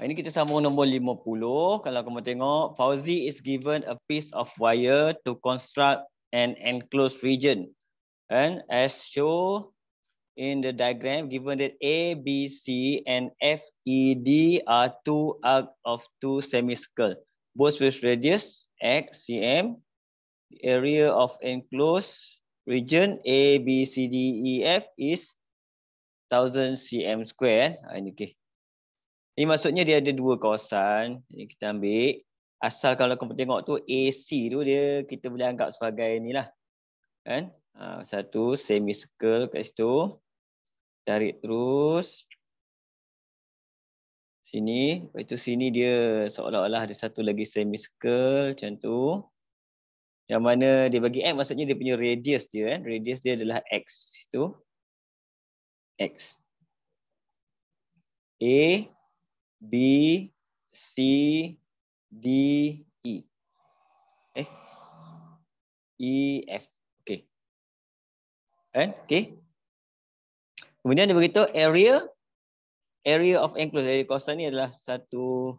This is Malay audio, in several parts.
Ah, ini kita sambung nombor 50. Kalau kamu tengok, Fauzi is given a piece of wire to construct an enclosed region. And as show in the diagram, given that A, B, C and F, E, D are two arc of two semicircle, both with radius X, CM, the area of enclosed region A, B, C, D, E, F is 1000 cm square. Ah, ini okay. Ini maksudnya dia ada dua kawasan yang kita ambil. Asal kalau kau tengok tu AC tu dia kita boleh anggap sebagai lah, Kan? Ha, satu semicircle kat situ. Tarik terus. Sini, lepas tu sini dia seolah-olah ada satu lagi semicircle macam tu. Yang mana dia bagi X maksudnya dia punya radius dia kan. Radius dia adalah X itu. X. A B, C, D, E. Eh? E, F. Okay. Eh? Okay. Kemudian dia beritahu area. Area of enclosure. Area kawasan ni adalah 1,000 uh,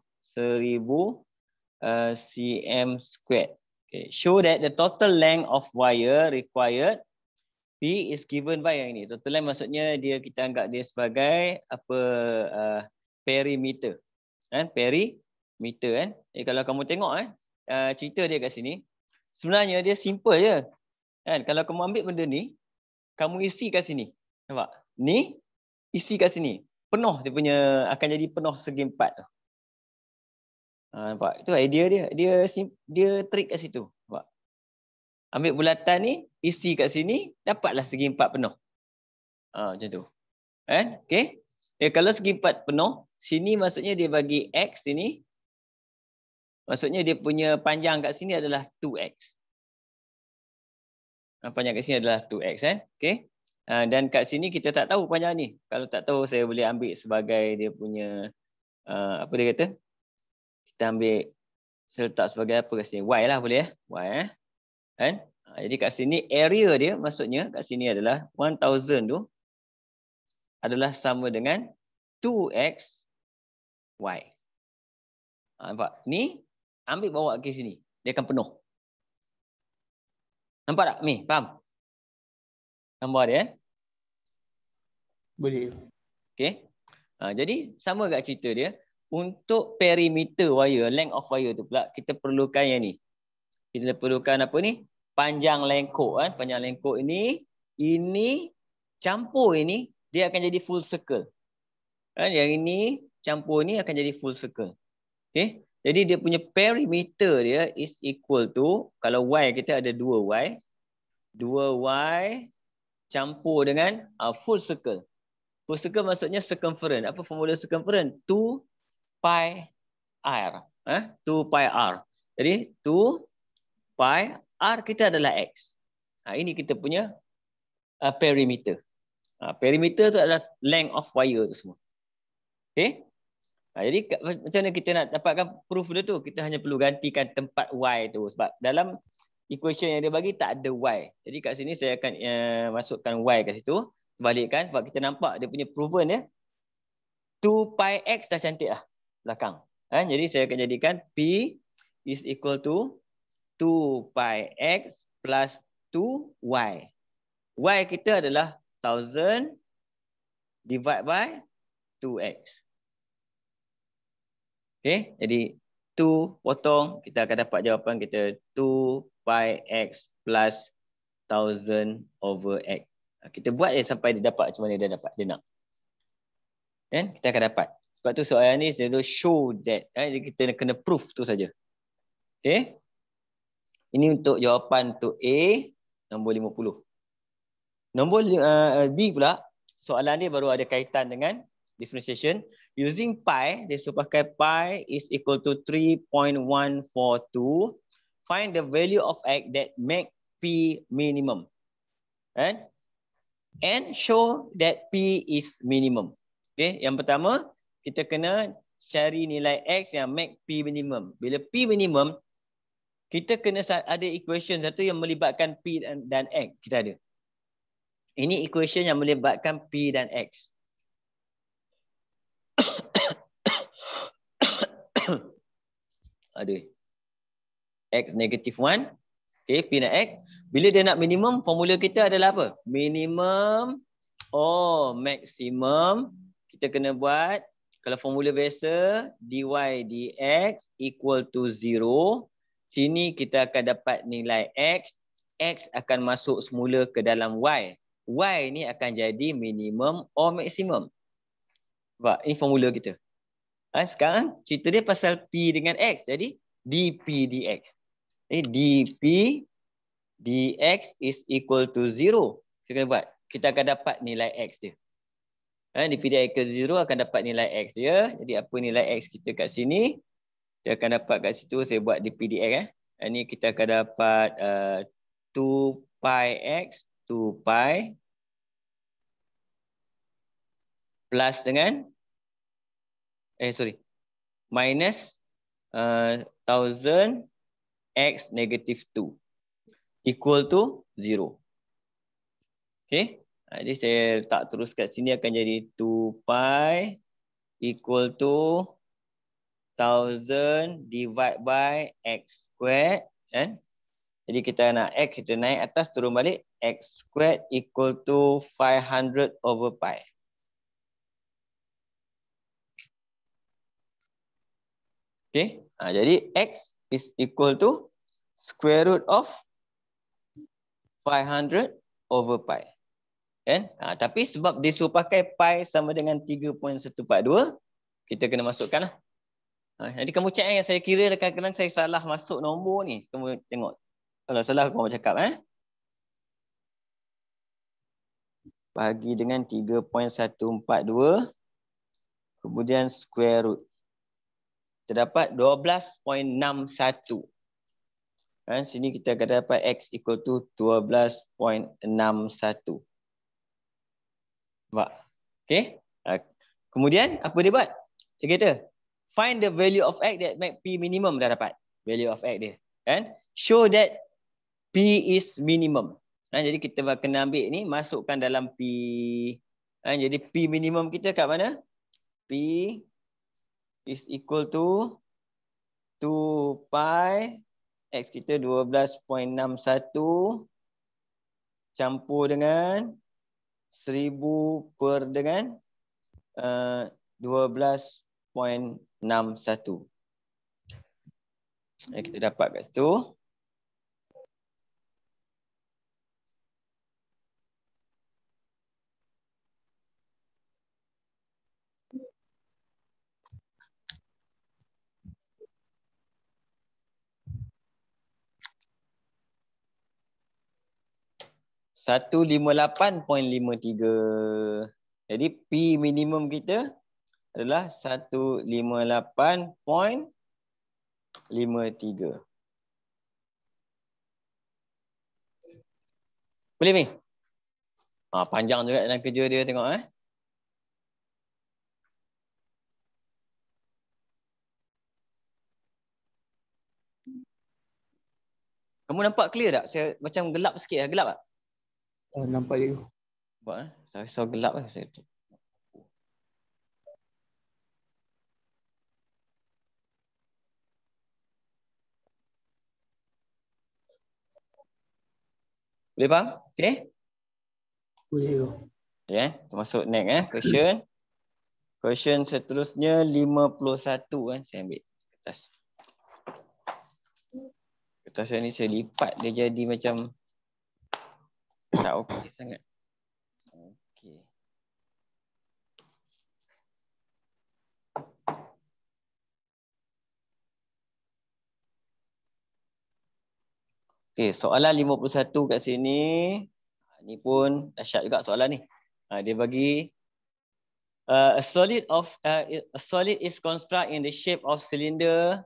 cm squared. Okay. Show that the total length of wire required. P is given by yang ini. Total length maksudnya dia kita anggap dia sebagai apa... Uh, perimeter. Eh, perimeter. Eh. Eh, kalau kamu tengok eh, uh, cerita dia kat sini, sebenarnya dia simple je. Eh, kalau kamu ambil benda ni, kamu isi kat sini. Nampak? Ni, isi kat sini. Penuh dia punya, akan jadi penuh segi empat. Uh, nampak? Itu idea dia. Dia dia trick kat situ. Nampak? Ambil bulatan ni, isi kat sini, dapatlah segi empat penuh. Uh, macam tu. Eh, okay. Eh, kalau segi empat penuh, sini maksudnya dia bagi x sini maksudnya dia punya panjang kat sini adalah 2x ah, panjang kat sini adalah 2x eh Okay. Ah, dan kat sini kita tak tahu panjang ni kalau tak tahu saya boleh ambil sebagai dia punya ah, apa dia kata kita ambil saya letak sebagai apa kat sini y lah boleh eh y eh kan jadi kat sini area dia maksudnya kat sini adalah 1000 tu adalah sama dengan 2x Y. Ha, nampak? Ni, ambil bawa ke sini. Dia akan penuh. Nampak tak? Mi, faham? Nampak dia? Eh? Boleh. Okay. Ha, jadi, sama kat cerita dia. Untuk perimeter wire, length of wire tu pula, kita perlukan yang ni. Kita perlukan apa ni? Panjang lengkok kan. Panjang lengkok ini, ini, campur ini, dia akan jadi full circle. Eh, yang ini, campur ni akan jadi full circle. Okay. Jadi dia punya perimeter dia is equal to kalau y kita ada 2y 2y campur dengan uh, full circle. Full circle maksudnya circumference. Apa formula circumference? 2 pi r. Eh? Ha? 2 pi r. Jadi 2 pi r kita adalah x. Ha, ini kita punya uh, perimeter. Uh, perimeter tu adalah length of wire tu semua. Okay. Ha, jadi macam mana kita nak dapatkan proof dia tu? Kita hanya perlu gantikan tempat y tu sebab dalam equation yang dia bagi tak ada y. Jadi kat sini saya akan uh, masukkan y kat situ, balikkan sebab kita nampak dia punya proven ya. Eh, 2 pi x dah cantik lah belakang. Ha, jadi saya akan jadikan p is equal to 2 pi x plus 2y. Y kita adalah 1000 divide by 2x. Okay, jadi 2 potong, kita akan dapat jawapan kita 2 pi x plus 1000 over x. Kita buat dia sampai dia dapat macam mana dia dapat, dia nak. Kan, kita akan dapat. Sebab tu soalan ni, dia show that. Eh? Jadi kita kena proof tu saja. Okay. Ini untuk jawapan untuk A, nombor 50. Nombor uh, B pula, soalan dia baru ada kaitan dengan differentiation using pi, dia suruh pakai pi is equal to 3.142. Find the value of x that make p minimum. And, and show that p is minimum. Okay, yang pertama, kita kena cari nilai x yang make p minimum. Bila p minimum, kita kena ada equation satu yang melibatkan p dan, dan x. Kita ada. Ini equation yang melibatkan p dan x. ada x negatif 1 okey p nak x bila dia nak minimum formula kita adalah apa minimum oh maksimum kita kena buat kalau formula biasa dy dx equal to 0 sini kita akan dapat nilai x x akan masuk semula ke dalam y y ni akan jadi minimum or maksimum sebab ini formula kita. Ha, sekarang cerita dia pasal P dengan X. Jadi dP dx. Eh, dP dx is equal to 0. Kita kena buat. Kita akan dapat nilai X dia. Ha, dP dx equal to 0 akan dapat nilai X dia. Jadi apa nilai X kita kat sini. Kita akan dapat kat situ. Saya buat dP dx. Eh. Ini kita akan dapat uh, 2 pi x 2 pi plus dengan eh sorry minus eh, thousand uh, x negative two equal to zero. Okay, ah, jadi saya tak terus kat sini akan jadi two pi equal to thousand divide by x squared. Eh? Jadi kita nak x kita naik atas turun balik x squared equal to five hundred over pi. Okay. Ha, jadi X is equal to square root of 500 over pi. Kan? Ha, tapi sebab dia suruh pakai pi sama dengan 3.142, kita kena masukkan lah. Ha, ah, jadi kamu cek yang eh. saya kira kadang-kadang saya salah masuk nombor ni. Kamu tengok. Kalau salah kamu cakap. Eh? Bagi dengan 3.142, kemudian square root terdapat 12.61. Ha, sini kita akan dapat X equal to 12.61. Sebab. Okay. Ha, kemudian apa dia buat? Dia kata find the value of X that make P minimum dah dapat. Value of X dia. kan? show that P is minimum. Ha, jadi kita akan ambil ni masukkan dalam P. Ha, jadi P minimum kita kat mana? P is equal to 2 pi x kita 12.61 campur dengan 1000 per dengan uh, 12.61. Eh, kita dapat kat situ. 158.53. Jadi P minimum kita adalah 158.53. Boleh ni? Ha, panjang juga dalam kerja dia tengok eh. Kamu nampak clear tak? Saya macam gelap sikit lah. Gelap tak? Uh, nampak cikgu. Nampak eh? Saya risau gelap lah saya. Boleh bang? Okay? Boleh tu. Ya, yeah, termasuk next eh. Question. Question seterusnya 51 kan eh? saya ambil kertas. Kertas saya ni saya lipat dia jadi macam tak okey sangat. Okey. Okey, soalan 51 kat sini. Ah, ni pun dahsyat juga soalan ni. Ah, dia bagi uh, a solid of uh, a solid is constructed in the shape of cylinder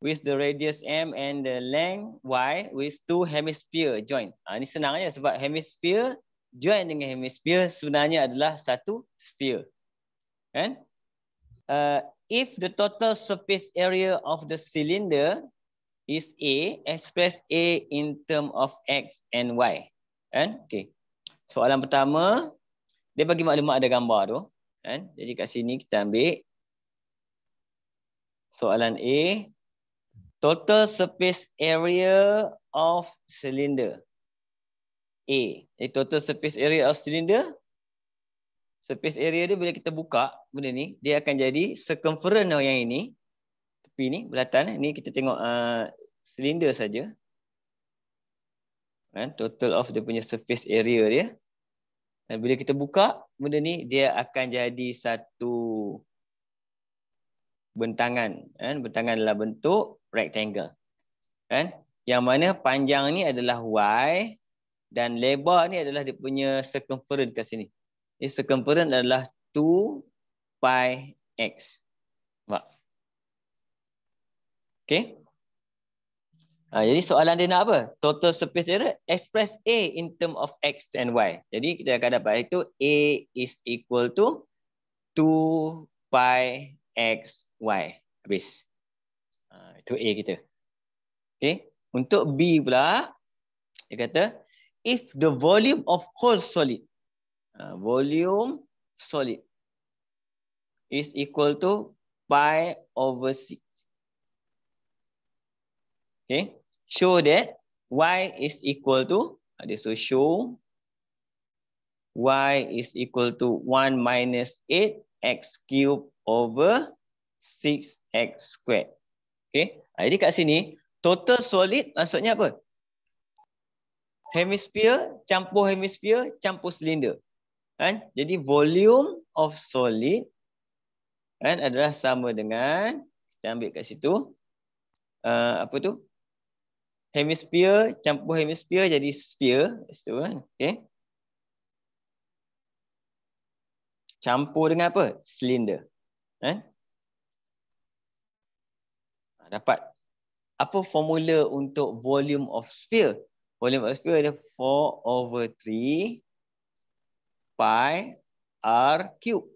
with the radius M and the length Y with two hemisphere joint. Ha, ini senang sebab hemisphere join dengan hemisphere sebenarnya adalah satu sphere. Kan? Uh, if the total surface area of the cylinder is A, express A in term of X and Y. Kan? Okay. Soalan pertama, dia bagi maklumat ada gambar tu. Kan? Jadi kat sini kita ambil soalan A total surface area of cylinder A A total surface area of cylinder surface area dia bila kita buka benda ni dia akan jadi circumference yang ini tepi ni belatan ni kita tengok uh, cylinder saja kan total of dia punya surface area dia dan bila kita buka benda ni dia akan jadi satu bentangan kan bentangan adalah bentuk rectangle. Kan? Yang mana panjang ni adalah y dan lebar ni adalah dia punya circumference kat sini. Ini circumference adalah 2 pi x. Nampak? Okay. Ha, ah, jadi soalan dia nak apa? Total surface area express A in term of x and y. Jadi kita akan dapat itu A is equal to 2 pi x y. Habis. Ha, itu A kita. Okay. Untuk B pula, dia kata, if the volume of whole solid, ha, volume solid is equal to pi over 6. Okay. Show that y is equal to, ada ha, so show y is equal to 1 minus 8 x cube over 6x squared. Okay. Jadi ah, kat sini, total solid maksudnya apa? Hemisphere campur hemisphere campur silinder. Kan? Jadi volume of solid kan, adalah sama dengan, kita ambil kat situ, uh, apa tu? Hemisphere campur hemisphere jadi sphere. Situ, kan? okay. Campur dengan apa? Silinder. Kan? dapat apa formula untuk volume of sphere volume of sphere ada 4 over 3 pi r cube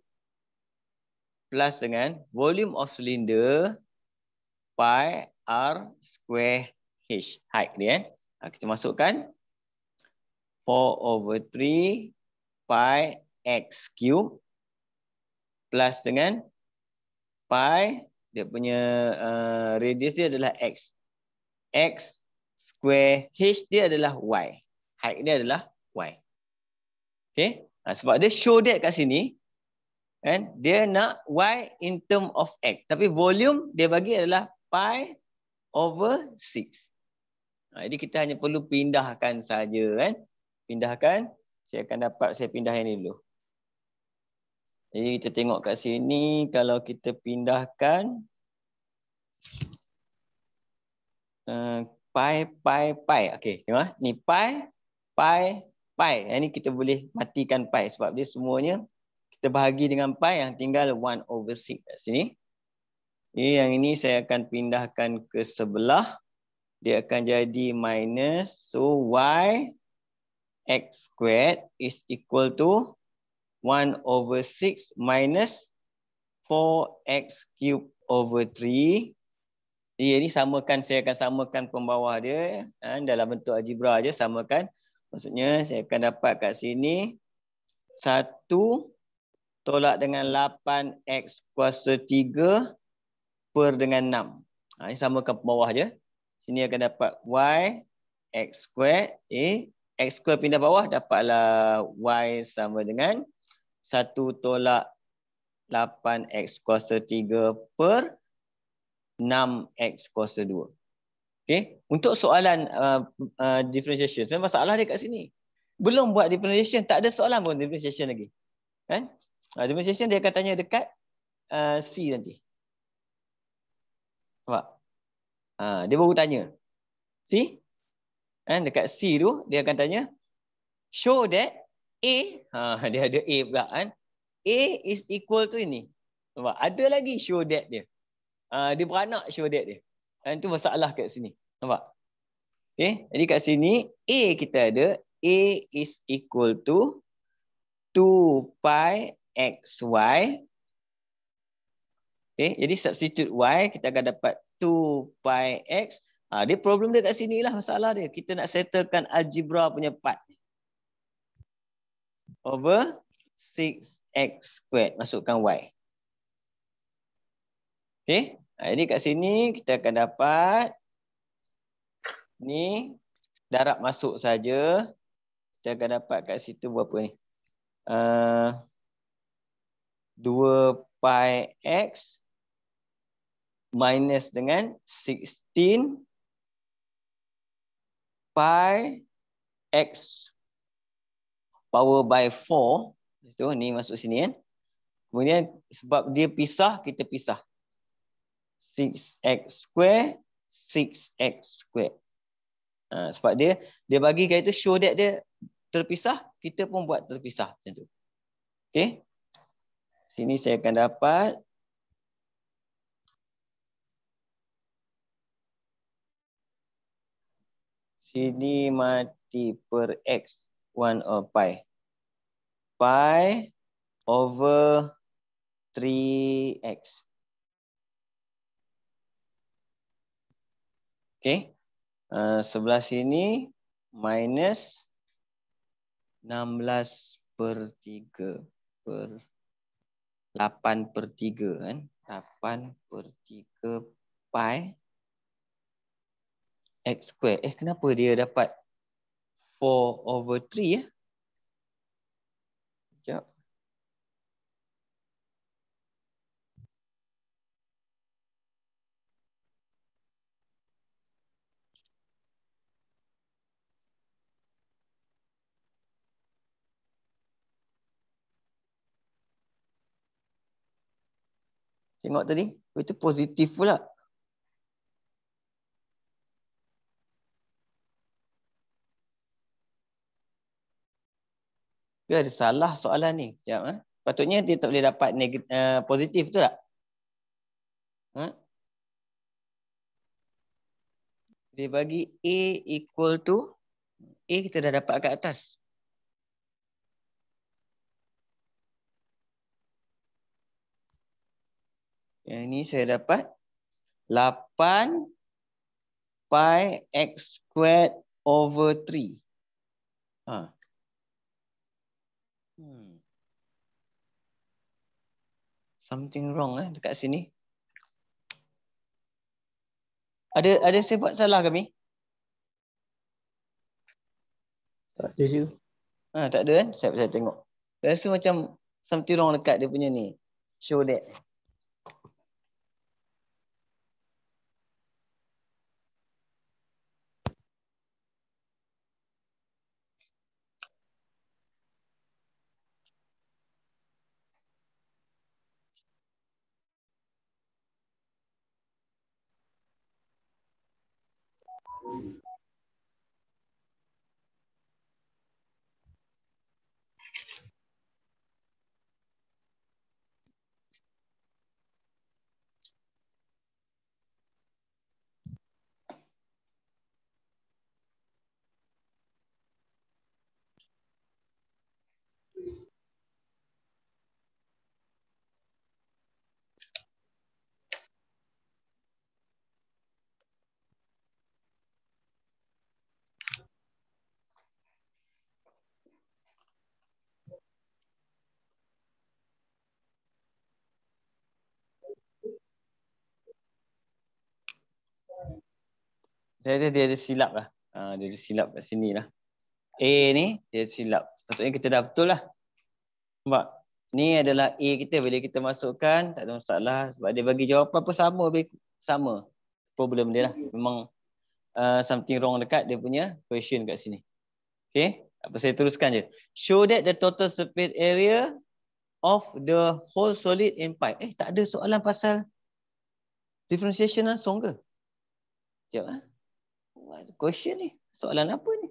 plus dengan volume of cylinder pi r square h height dia eh? Ha, kita masukkan 4 over 3 pi x cube plus dengan pi dia punya uh, radius dia adalah x. x square h dia adalah y. Height dia adalah y. Okay. Ha, sebab dia show that kat sini. Kan? Dia nak y in term of x. Tapi volume dia bagi adalah pi over 6. Ha, jadi kita hanya perlu pindahkan saja kan. Pindahkan. Saya akan dapat saya pindah yang ini dulu. Jadi kita tengok kat sini kalau kita pindahkan uh, pi pi pi. Okey, tengok ah. ni pi pi pi. Ini kita boleh matikan pi sebab dia semuanya kita bahagi dengan pi yang tinggal 1 over 6 kat sini. Ini yang ini saya akan pindahkan ke sebelah. Dia akan jadi minus so y x squared is equal to 1 over 6 minus 4x cube over 3. Ia ini samakan, saya akan samakan pembawah dia. Kan? Dalam bentuk algebra je samakan. Maksudnya saya akan dapat kat sini 1 tolak dengan 8x kuasa 3 per dengan 6. Ha, ini samakan pembawah je. Sini akan dapat y x squared. Eh, x squared pindah bawah dapatlah y sama dengan 3. Satu tolak 8x kuasa 3 per 6x kuasa 2. Okay. Untuk soalan uh, uh, differentiation, sebenarnya masalah dia kat sini. Belum buat differentiation, tak ada soalan pun differentiation lagi. Kan? Uh, differentiation dia akan tanya dekat uh, C nanti. Nampak? Uh, dia baru tanya. c. Kan? Dekat C tu, dia akan tanya, show that A, ha, dia ada A pula kan. A is equal to ini. Nampak? Ada lagi show that dia. Ha, dia beranak show that dia. Dan ha, tu masalah kat sini. Nampak? Okay. Jadi kat sini A kita ada. A is equal to 2 pi xy. Okay. Jadi substitute y kita akan dapat 2 pi x. Ha, dia problem dia kat sini lah masalah dia. Kita nak settlekan algebra punya part over 6x squared. Masukkan y. Okay. Jadi kat sini kita akan dapat. Ni darab masuk saja. Kita akan dapat kat situ berapa ni. Uh, eh, 2 pi x. Minus dengan 16. Pi x power by 4 itu ni masuk sini kan kemudian sebab dia pisah kita pisah 6x square 6x square uh, sebab dia dia bagi kata show that dia terpisah kita pun buat terpisah macam tu okey sini saya akan dapat sini mati per x One or pi. Pi over 3x. Okay. Uh, sebelah sini minus 16 per 3 per 8 per 3 kan. 8 per 3 pi x square. Eh kenapa dia dapat 4 over 3 ya. Eh? Sekejap. Tengok tadi, itu positif pula. ke ada salah soalan ni sekejap eh patutnya dia tak boleh dapat uh, positif tu, tak ha? dia bagi a equal to a kita dah dapat kat atas yang ni saya dapat 8 pi x squared over 3 ha Hmm. Something wrong eh dekat sini. Ada ada saya buat salah kami? Tak ada juga. Ha, tak ada kan? Saya, saya tengok. Saya rasa macam something wrong dekat dia punya ni. Show that. Saya rasa dia ada silap lah. Uh, dia ada silap kat sini lah. A ni dia silap. Sepatutnya kita dah betul lah. Nampak? Ni adalah A kita bila kita masukkan. Tak ada masalah. Sebab dia bagi jawapan pun sama. Sama. Problem dia lah. Memang uh, something wrong dekat dia punya question kat sini. Okay. Apa saya teruskan je. Show that the total surface area of the whole solid and pipe. Eh tak ada soalan pasal differentiation langsung ke? Sekejap lah. Eh? question ni? Soalan apa ni?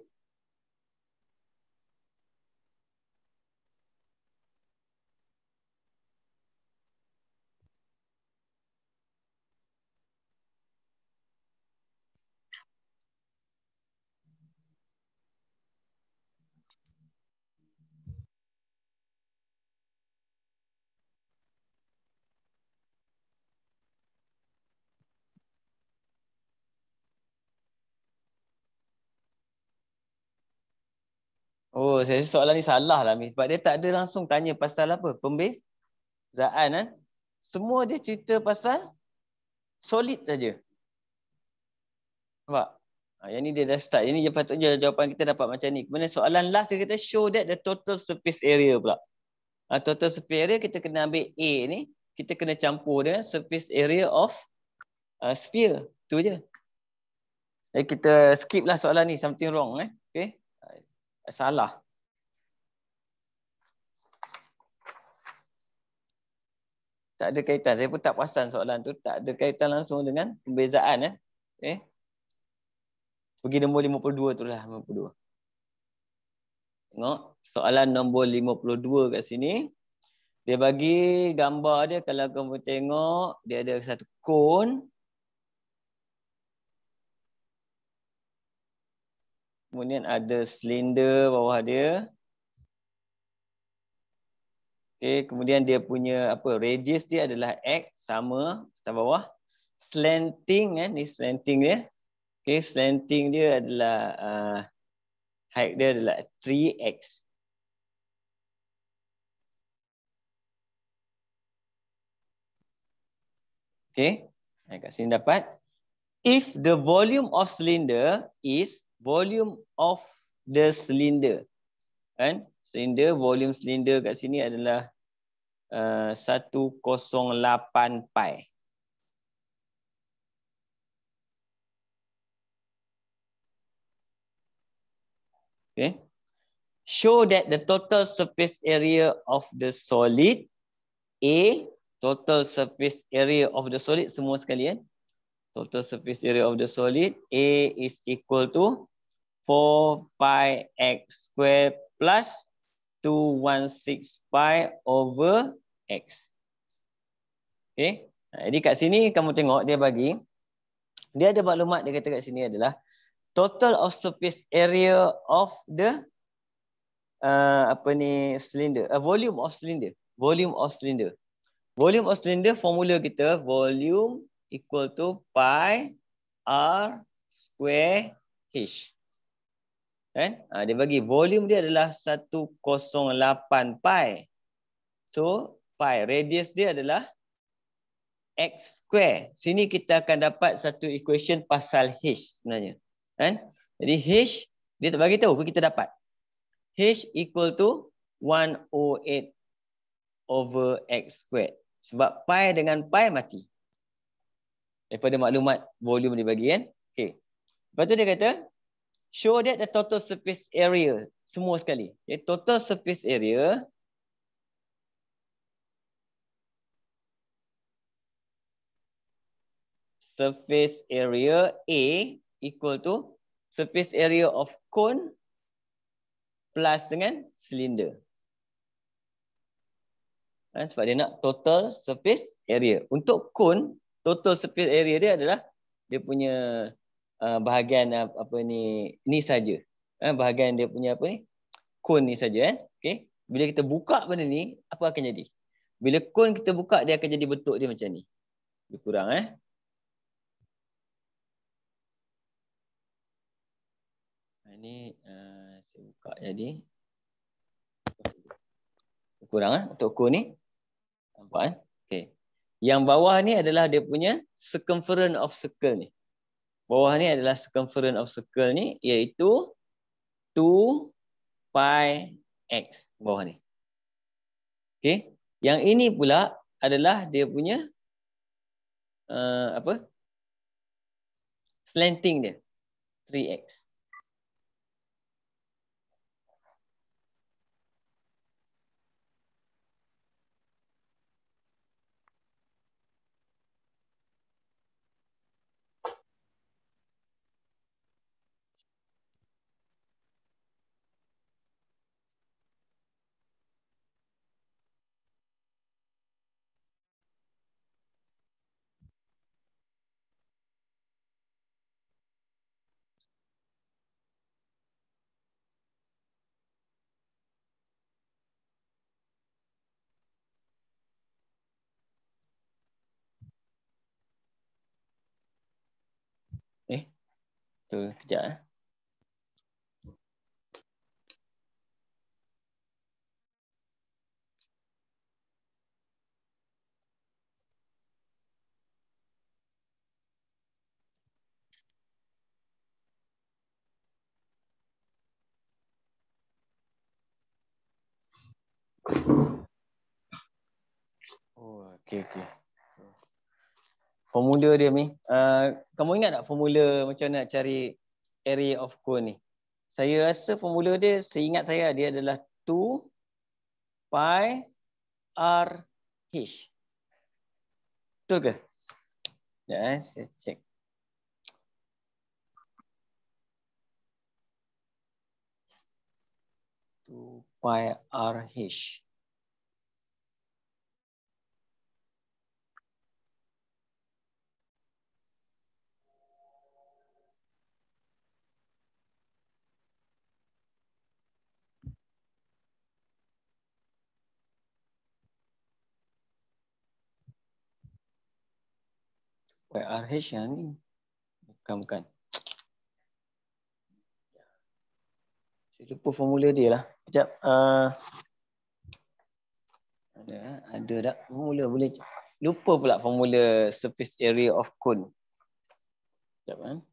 Oh, saya rasa soalan ni salah lah Mi. Sebab dia tak ada langsung tanya pasal apa? Pembeh? Zaan kan? Semua dia cerita pasal solid saja. Nampak? Ha, yang ni dia dah start. Yang ni patutnya jawapan kita dapat macam ni. Kemudian soalan last dia kata show that the total surface area pula. Ha, total surface area kita kena ambil A ni. Kita kena campur dia surface area of uh, sphere. Tu je. Eh, kita skip lah soalan ni. Something wrong eh. Okay salah. Tak ada kaitan. Saya pun tak pasang soalan tu. Tak ada kaitan langsung dengan pembezaan Eh? Eh? Pergi nombor 52 tu lah. 52. Tengok. Soalan nombor 52 kat sini. Dia bagi gambar dia. Kalau kamu tengok. Dia ada satu cone. Kemudian ada silinder bawah dia. Okay, kemudian dia punya apa radius dia adalah x sama atas bawah slanting eh ni slanting dia okey slanting dia adalah uh, height dia adalah 3x okey eh kat sini dapat if the volume of cylinder is volume of the cylinder kan cylinder volume cylinder kat sini adalah uh, 108 pi okay show that the total surface area of the solid a total surface area of the solid semua sekalian total surface area of the solid a is equal to 4 pi x square plus 216 pi over x. Okay. Jadi kat sini kamu tengok dia bagi. Dia ada maklumat dia kata kat sini adalah total of surface area of the uh, apa ni cylinder. Uh, volume of cylinder. Volume of cylinder. Volume of cylinder formula kita volume equal to pi r square h. Kan? Ha, dia bagi volume dia adalah 108 pi. So pi radius dia adalah x square. Sini kita akan dapat satu equation pasal h sebenarnya. Kan? Jadi h dia tak bagi tahu kita dapat. h equal to 108 over x square. Sebab pi dengan pi mati. Daripada maklumat volume dia bagi kan. Okay. Lepas tu dia kata show that the total surface area semua sekali. Okay, total surface area surface area A equal to surface area of cone plus dengan silinder. Dan sebab dia nak total surface area. Untuk cone, total surface area dia adalah dia punya Uh, bahagian uh, apa ni ni saja eh, bahagian dia punya apa ni kon ni saja eh okey bila kita buka benda ni apa akan jadi bila kon kita buka dia akan jadi bentuk dia macam ni lebih kurang eh ini uh, buka jadi kurang eh untuk kon ni nampak eh okey yang bawah ni adalah dia punya circumference of circle ni bawah ni adalah circumference of circle ni iaitu 2 pi x bawah ni. Okey. Yang ini pula adalah dia punya uh, apa? slanting dia 3x. từ chở dạ. Oh, okay, okay. formula dia ni. Uh, kamu ingat tak formula macam nak cari area of cone ni? Saya rasa formula dia, seingat saya dia adalah 2 pi r h. Betul ke? Ya, saya cek. Two pi r h. PRH yang ni. Bukan, bukan. Saya lupa formula dia lah. Sekejap. Uh, ada, ada tak formula? Boleh. Lupa pula formula surface area of cone. Sekejap. Sekejap. Eh?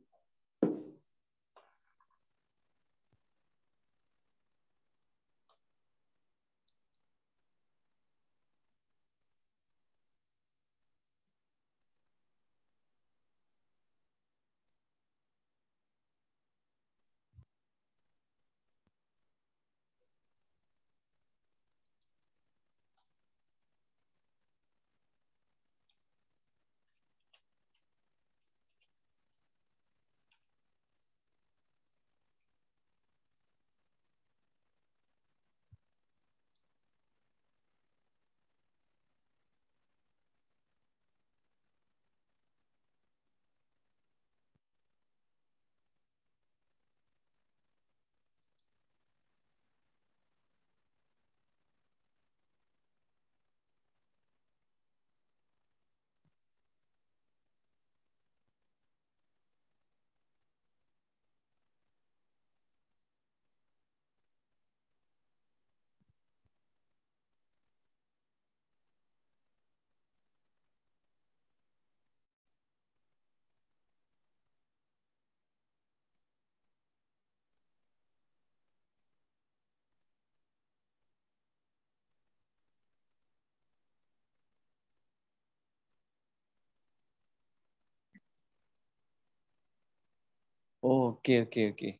Oh, okey okey okey.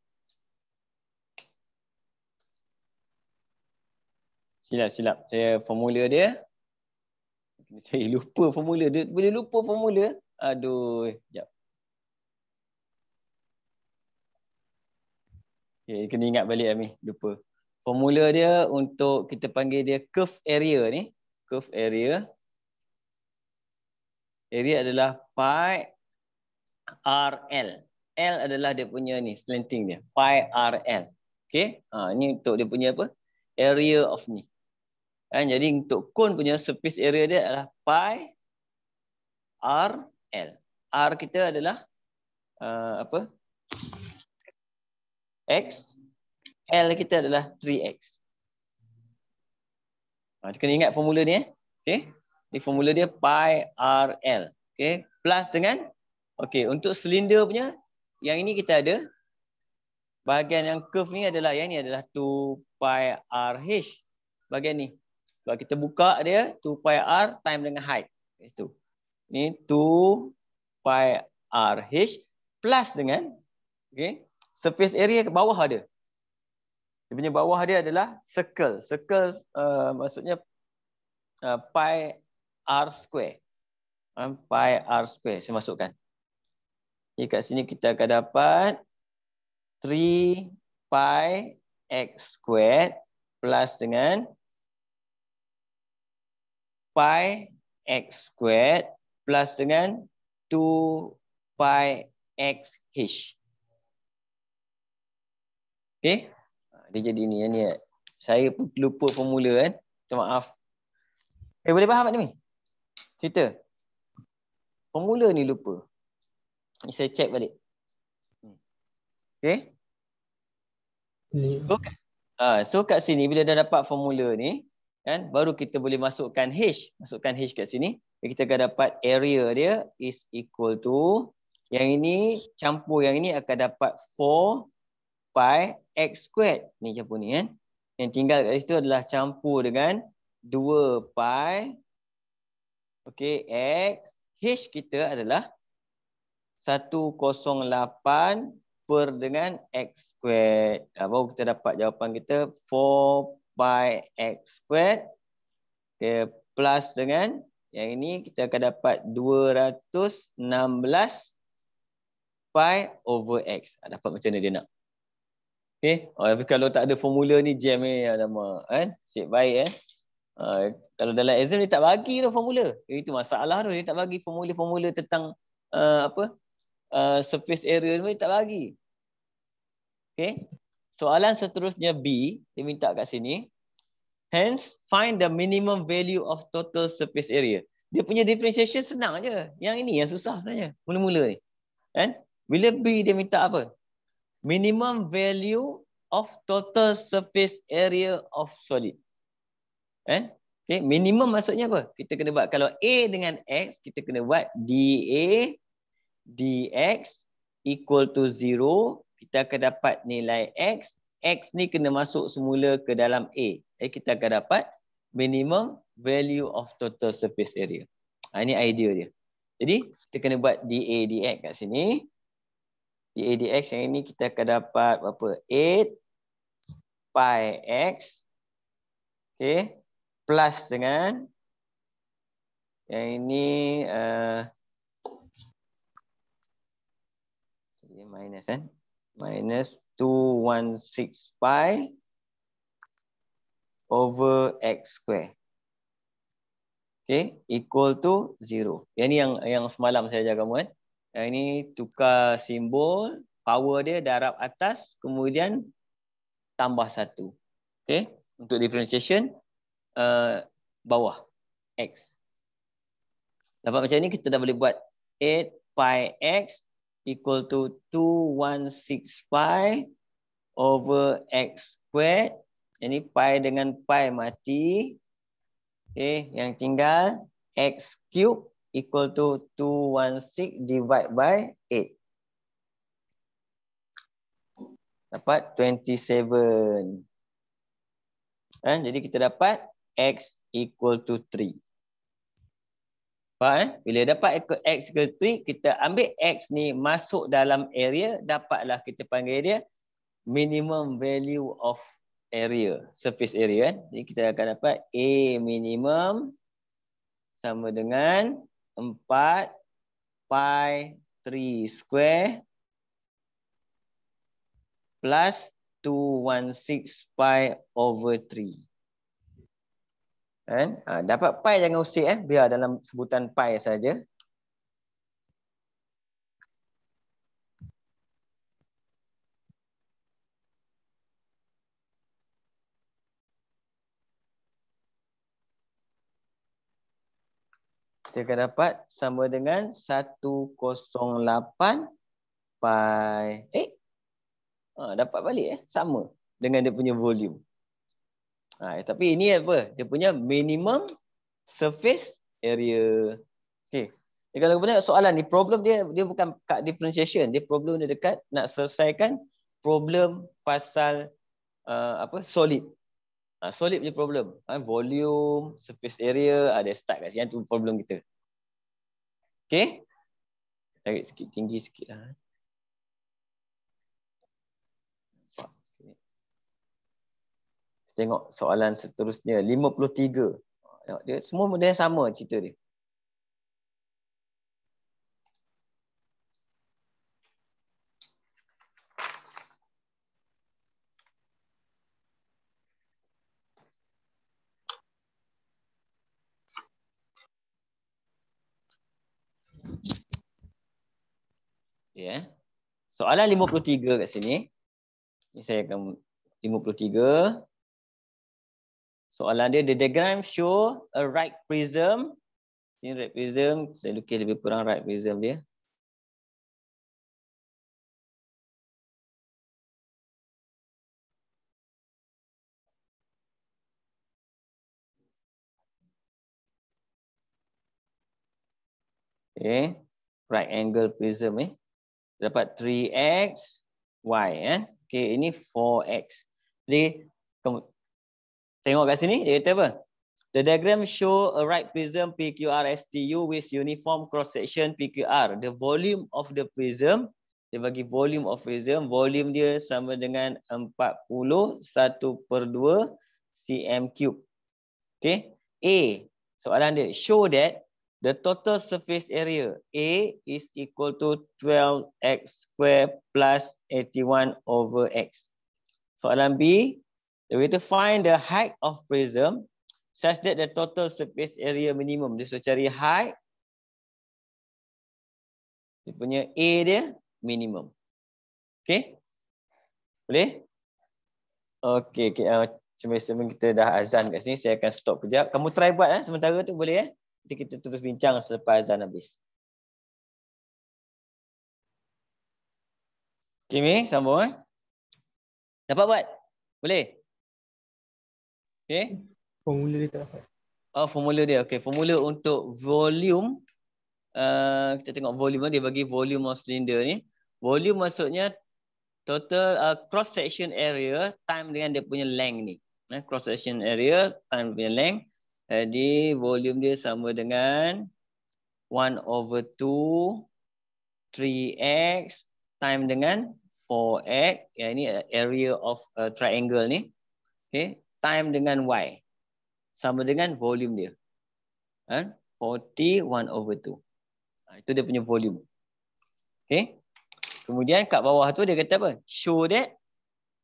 Silap silap. Saya formula dia. Saya lupa formula dia. Boleh lupa formula? Aduh, jap. Okey, kena ingat balik Ami, lupa. Formula dia untuk kita panggil dia curve area ni, curve area. Area adalah pi RL. L adalah dia punya ni slanting dia. Pi R L. Okay. Ha, ini untuk dia punya apa? Area of ni. Kan? Jadi untuk cone punya surface area dia adalah pi R L. R kita adalah uh, apa? X. L kita adalah 3X. Ha, kita kena ingat formula ni eh. Okay. Ini formula dia pi R L. Okay. Plus dengan. Okay. Untuk silinder punya yang ini kita ada bahagian yang curve ni adalah yang ini adalah 2 pi r h bahagian ni kalau kita buka dia 2 pi r time dengan height itu ni 2 pi r h plus dengan okey surface area ke bawah ada dia punya bawah dia adalah circle circle uh, maksudnya uh, pi r square uh, pi r square saya masukkan jadi kat sini kita akan dapat 3 pi x squared plus dengan pi x squared plus dengan 2 pi x h. Okey. Ha, dia jadi ni ni. Saya pun lupa formula kan. Minta maaf. Eh boleh faham tak ni? Cerita. Formula ni lupa. Ni saya check balik. Hmm. Okay. So, uh, so kat sini bila dah dapat formula ni, kan, baru kita boleh masukkan H. Masukkan H kat sini. Kita akan dapat area dia is equal to yang ini campur yang ini akan dapat 4 pi x squared. Ni campur ni kan. Yang tinggal kat situ adalah campur dengan 2 pi okay, x. H kita adalah 4. 108 per dengan x squared. Baru kita dapat jawapan kita 4 pi x squared okay, plus dengan yang ini kita akan dapat 216 pi over x. Ah, dapat macam mana dia nak. Okay. Ah, tapi kalau tak ada formula ni jam ni eh, nama. Eh? Sip baik eh. Uh, kalau dalam exam dia tak bagi tu formula. Itu masalah tu. Dia tak bagi formula-formula tentang uh, apa? Uh, Uh, surface area ni tak bagi. Okay. Soalan seterusnya B, dia minta kat sini. Hence, find the minimum value of total surface area. Dia punya differentiation senang aja. Yang ini yang susah sebenarnya. Mula-mula ni. And, bila B dia minta apa? Minimum value of total surface area of solid. And, okay, minimum maksudnya apa? Kita kena buat kalau A dengan X, kita kena buat DA dx equal to 0 kita akan dapat nilai x x ni kena masuk semula ke dalam a eh kita akan dapat minimum value of total surface area ha, ini idea dia jadi kita kena buat dA dx kat sini dA dx yang ini kita akan dapat berapa 8 pi x okay plus dengan yang ini uh, minus eh minus 216 pi over x square okay, equal to zero. yang ni yang yang semalam saya ajar kamu kan yang ni tukar simbol power dia darab atas kemudian tambah satu, okay? untuk differentiation uh, bawah x dapat macam ni kita dah boleh buat 8 pi x equal to pi over x squared. Ini pi dengan pi mati. Okay, yang tinggal x cube equal to 216 divide by 8. Dapat 27. Eh, kan? jadi kita dapat x equal to 3. Faham? Eh? Bila dapat X ke 3, kita ambil X ni masuk dalam area, dapatlah kita panggil dia minimum value of area, surface area. Kan? Jadi kita akan dapat A minimum sama dengan 4 pi 3 square plus 216 pi over 3. Kan? Ha, dapat pi jangan usik eh, biar dalam sebutan pi saja. Kita akan dapat sama dengan 108 pi. Eh? Ha, dapat balik eh, sama dengan dia punya volume. Ha, tapi ini apa? Dia punya minimum surface area. Okey. Jadi kalau punya soalan ni problem dia dia bukan kat differentiation, dia problem dia dekat nak selesaikan problem pasal uh, apa? solid. Ha, solid punya problem. Ha, volume, surface area, ada ah, ha, start kat sini tu problem kita. Okey. Tarik sikit tinggi sikitlah. tengok soalan seterusnya 53 tengok dia semua benda yang sama cerita dia Ya. Yeah. Soalan 53 kat sini. Ini saya akan 53 Soalan dia, the diagram show a right prism. Ini right prism, saya lukis lebih kurang right prism dia. Okay. Right angle prism eh. Dapat 3x, y eh. Okay, ini 4x. Jadi, Tengok kat sini, dia kata apa? The diagram show a right prism PQR-STU with uniform cross-section PQR. The volume of the prism, dia bagi volume of prism, volume dia sama dengan 40, 1 per 2 cm cube. Okay. A, soalan dia, show that the total surface area A is equal to 12x square plus 81 over x. Soalan B, We to find the height of prism such that the total surface area minimum. Dia suruh cari height. Dia punya A dia minimum. Okay. Boleh? Okay. okay. Uh, cuma sebelum kita dah azan kat sini, saya akan stop kejap. Kamu try buat eh, sementara tu boleh. Eh? Nanti kita terus bincang selepas azan habis. Kimi, Sambung. Eh? Dapat buat? Boleh? Okay. Eh? Formula dia tak dapat. Oh, formula dia. Okay. Formula untuk volume. Uh, kita tengok volume. Dia bagi volume of cylinder ni. Volume maksudnya total uh, cross section area time dengan dia punya length ni. Uh, cross section area time punya length. Jadi volume dia sama dengan 1 over 2 3x time dengan 4x. Ya, ini area of uh, triangle ni. Okay time dengan y sama dengan volume dia. Kan? 41 over 2. Ha, itu dia punya volume. Okay, Kemudian kat bawah tu dia kata apa? Show that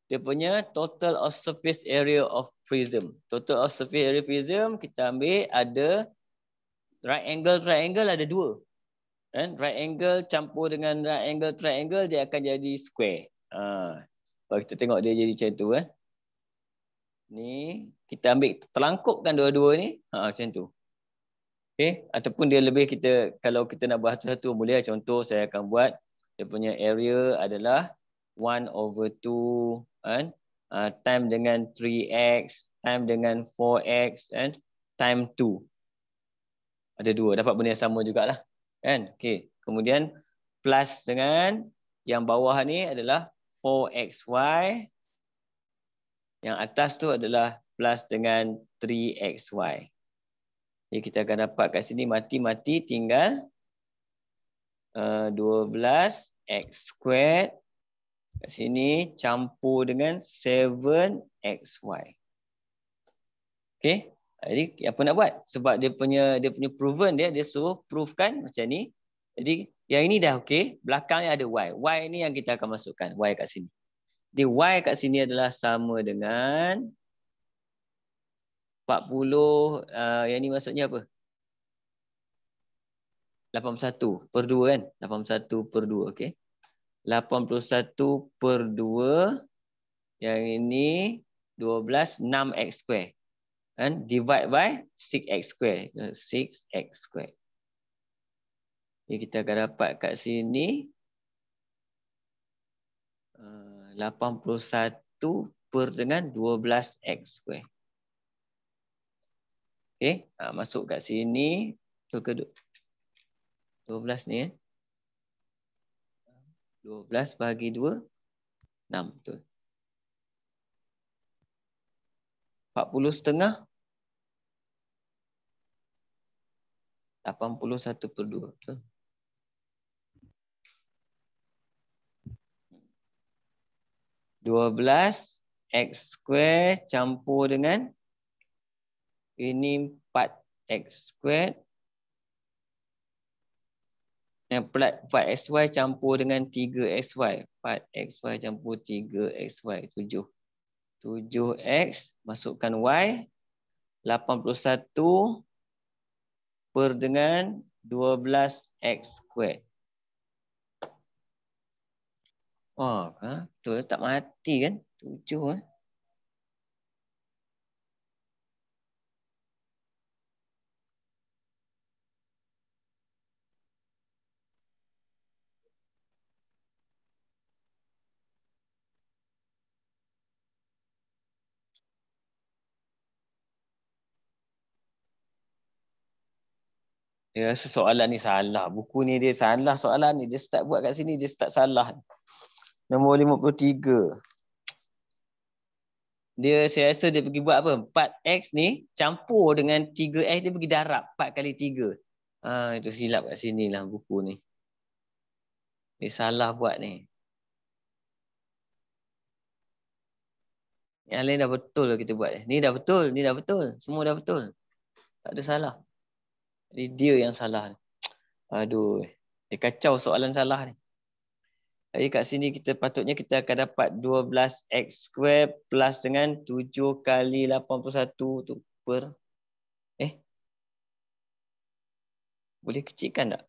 dia punya total of surface area of prism. Total of surface area prism kita ambil ada right angle triangle ada dua. Kan? Right angle campur dengan right angle triangle dia akan jadi square. Ha. Kalau kita tengok dia jadi macam tu eh ni kita ambil terlangkupkan dua-dua ni ha, macam tu okey ataupun dia lebih kita kalau kita nak buat satu-satu boleh lah. contoh saya akan buat dia punya area adalah 1 over 2 kan uh, time dengan 3x time dengan 4x and time 2 ada dua dapat benda yang sama jugalah kan okey kemudian plus dengan yang bawah ni adalah 4xy yang atas tu adalah plus dengan 3xy. Jadi kita akan dapat kat sini mati-mati tinggal uh, eh, 12x squared. Kat sini campur dengan 7xy. Okey, Jadi apa nak buat? Sebab dia punya dia punya proven dia. Dia suruh proofkan macam ni. Jadi yang ini dah okey. Belakangnya ada y. Y ni yang kita akan masukkan. Y kat sini. Jadi y kat sini adalah sama dengan 40 uh, yang ni maksudnya apa 81 per 2 kan 81 per 2 okay? 81 per 2 yang ini 12 6x square kan divide by 6x square 6x square ni kita akan dapat kat sini uh, 81 per dengan 12x square. Okay, ha, masuk kat sini. Tu ke 12 ni eh. 12 bagi 2 6 betul. 40 setengah 81 per 2 betul. 12 x square campur dengan ini 4 x square 4xy campur dengan 3xy 4xy campur 3xy 7 7x masukkan y 81 per dengan 12x square Oh, ha? betul tak mati kan? Tujuh eh. Dia rasa soalan ni salah. Buku ni dia salah. Soalan ni dia start buat kat sini. Dia start salah. Nombor lima puluh tiga. Dia saya rasa dia pergi buat apa? 4x ni campur dengan 3x dia pergi darab 4 kali 3. Ah ha, itu silap kat sini lah buku ni. Dia salah buat ni. Yang lain dah betul lah kita buat. Ni dah betul, ni dah betul. Semua dah betul. Tak ada salah. Jadi dia yang salah. Aduh. Dia kacau soalan salah ni. Jadi kat sini kita patutnya kita akan dapat 12x square plus dengan 7 kali 81 tu per. Eh? Boleh kecilkan tak?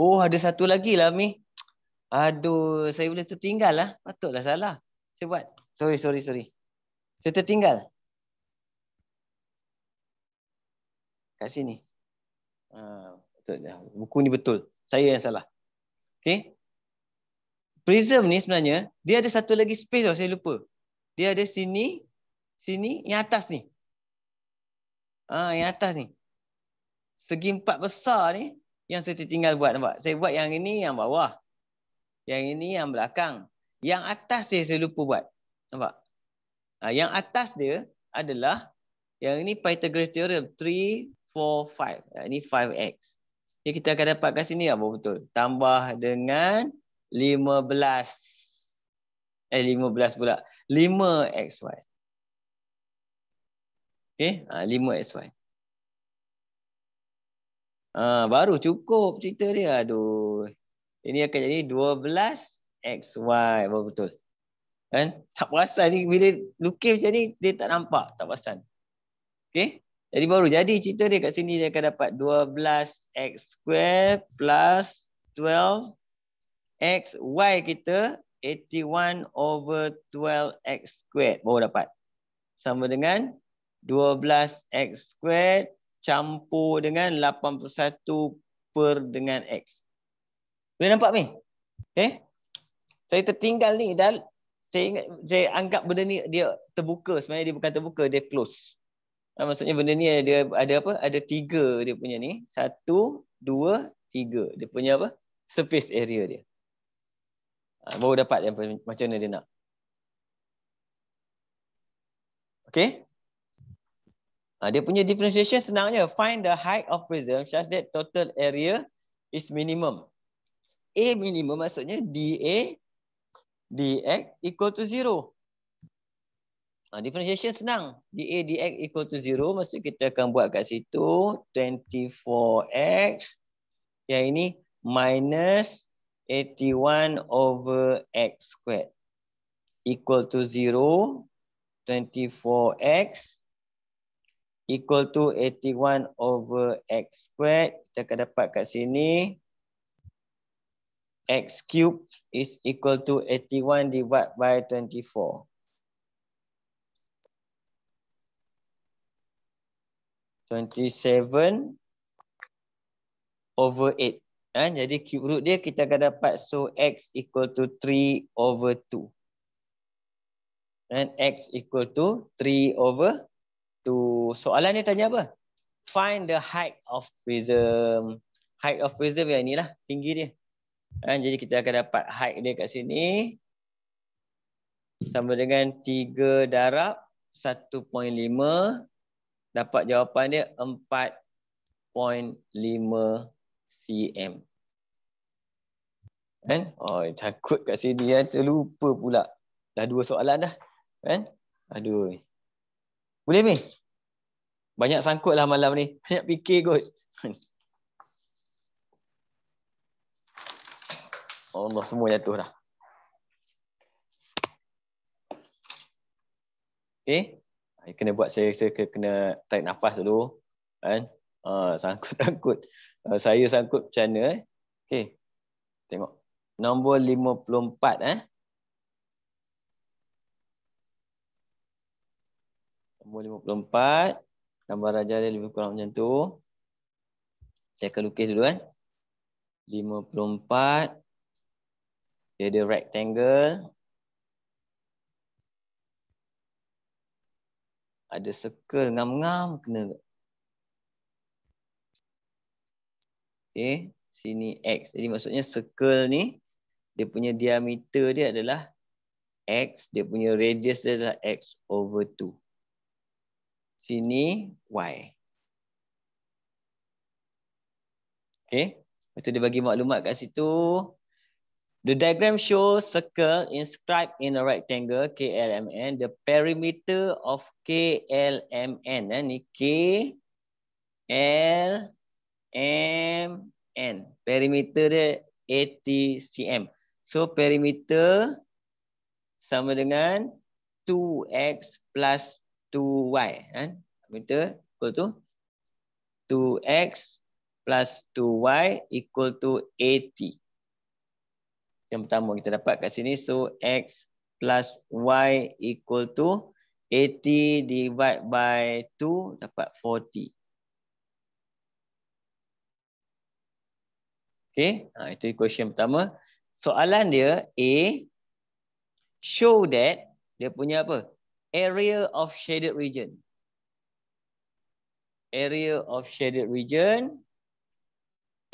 Oh, ada satu lagi lah Mi. Aduh, saya boleh tertinggal lah. Patutlah salah. Saya buat. Sorry, sorry, sorry. Saya tertinggal. Kat sini. Ah, Buku ni betul. Saya yang salah. Okay. Prism ni sebenarnya, dia ada satu lagi space tau. Saya lupa. Dia ada sini, sini, yang atas ni. Ah, Yang atas ni. Segi empat besar ni, yang saya tertinggal buat nampak. Saya buat yang ini yang bawah. Yang ini yang belakang. Yang atas dia saya lupa buat. Nampak? Ha, yang atas dia adalah yang ini Pythagoras theorem 3 4 5. Yang ini 5x. Jadi kita akan dapat kat sini apa betul? Tambah dengan 15 eh 15 pula. 5xy. Okey, ha, 5xy. Ha, baru cukup cerita dia. Aduh. Ini akan jadi 12XY. Betul. -betul. Kan? Tak perasan ni. Bila lukis macam ni, dia tak nampak. Tak perasan. Okay? Jadi baru jadi cerita dia kat sini. Dia akan dapat 12X square plus 12XY kita. 81 over 12X square, Baru dapat. Sama dengan 12X square campur dengan 81 per dengan X. Boleh nampak ni? Okay. Eh? Saya tertinggal ni dan saya, ingat, saya anggap benda ni dia terbuka. Sebenarnya dia bukan terbuka, dia close. Nah, Maksudnya benda ni ada, ada apa? Ada tiga dia punya ni. Satu, dua, tiga. Dia punya apa? Surface area dia. Ha, baru dapat yang, macam mana dia nak. Okay. Ah, dia punya differentiation senangnya find the height of prism such that total area is minimum a minimum maksudnya da dx equal to zero. Ha, differentiation senang da dx equal to zero. maksud kita akan buat kat situ 24x yang ini minus 81 over x squared equal to zero 24x equal to 81 over x squared. Kita akan dapat kat sini. x cube is equal to 81 divided by 24. Twenty-seven over eight. Ah, jadi cube root dia kita akan dapat so x equal to three over two. And x equal to three over tu soalan ni tanya apa? Find the height of prism. Height of prism yang lah, tinggi dia. Kan? Jadi kita akan dapat height dia kat sini. Sama dengan 3 darab 1.5. Dapat jawapan dia 4.5 cm. Kan? Oh, takut kat sini. Ya. Terlupa pula. Dah dua soalan dah. Kan? Aduh. Boleh ni Banyak sangkut lah malam ni. Banyak fikir kot. Allah semua jatuh dah. Okay. Kena buat saya rasa kena tarik nafas dulu. Kan? Uh, sangkut-sangkut. Uh, saya sangkut macam mana eh? Okay. Tengok. Nombor 54 eh. nombor 54 tambah raja dia lebih kurang macam tu saya akan lukis dulu kan eh. 54 dia ada rectangle ada circle ngam-ngam kena okey sini x jadi maksudnya circle ni dia punya diameter dia adalah x dia punya radius dia adalah x over 2 sini y. Okay. Lepas tu dia bagi maklumat kat situ. The diagram shows circle inscribed in a rectangle KLMN. The perimeter of KLMN. Eh, ni K L M N. Perimeter dia ATCM. So perimeter sama dengan 2X plus 2. 2y kan minta equal to 2x plus 2y equal to 80 yang pertama kita dapat kat sini so x plus y equal to 80 divide by 2 dapat 40 okey ha, itu equation pertama soalan dia a show that dia punya apa area of shaded region area of shaded region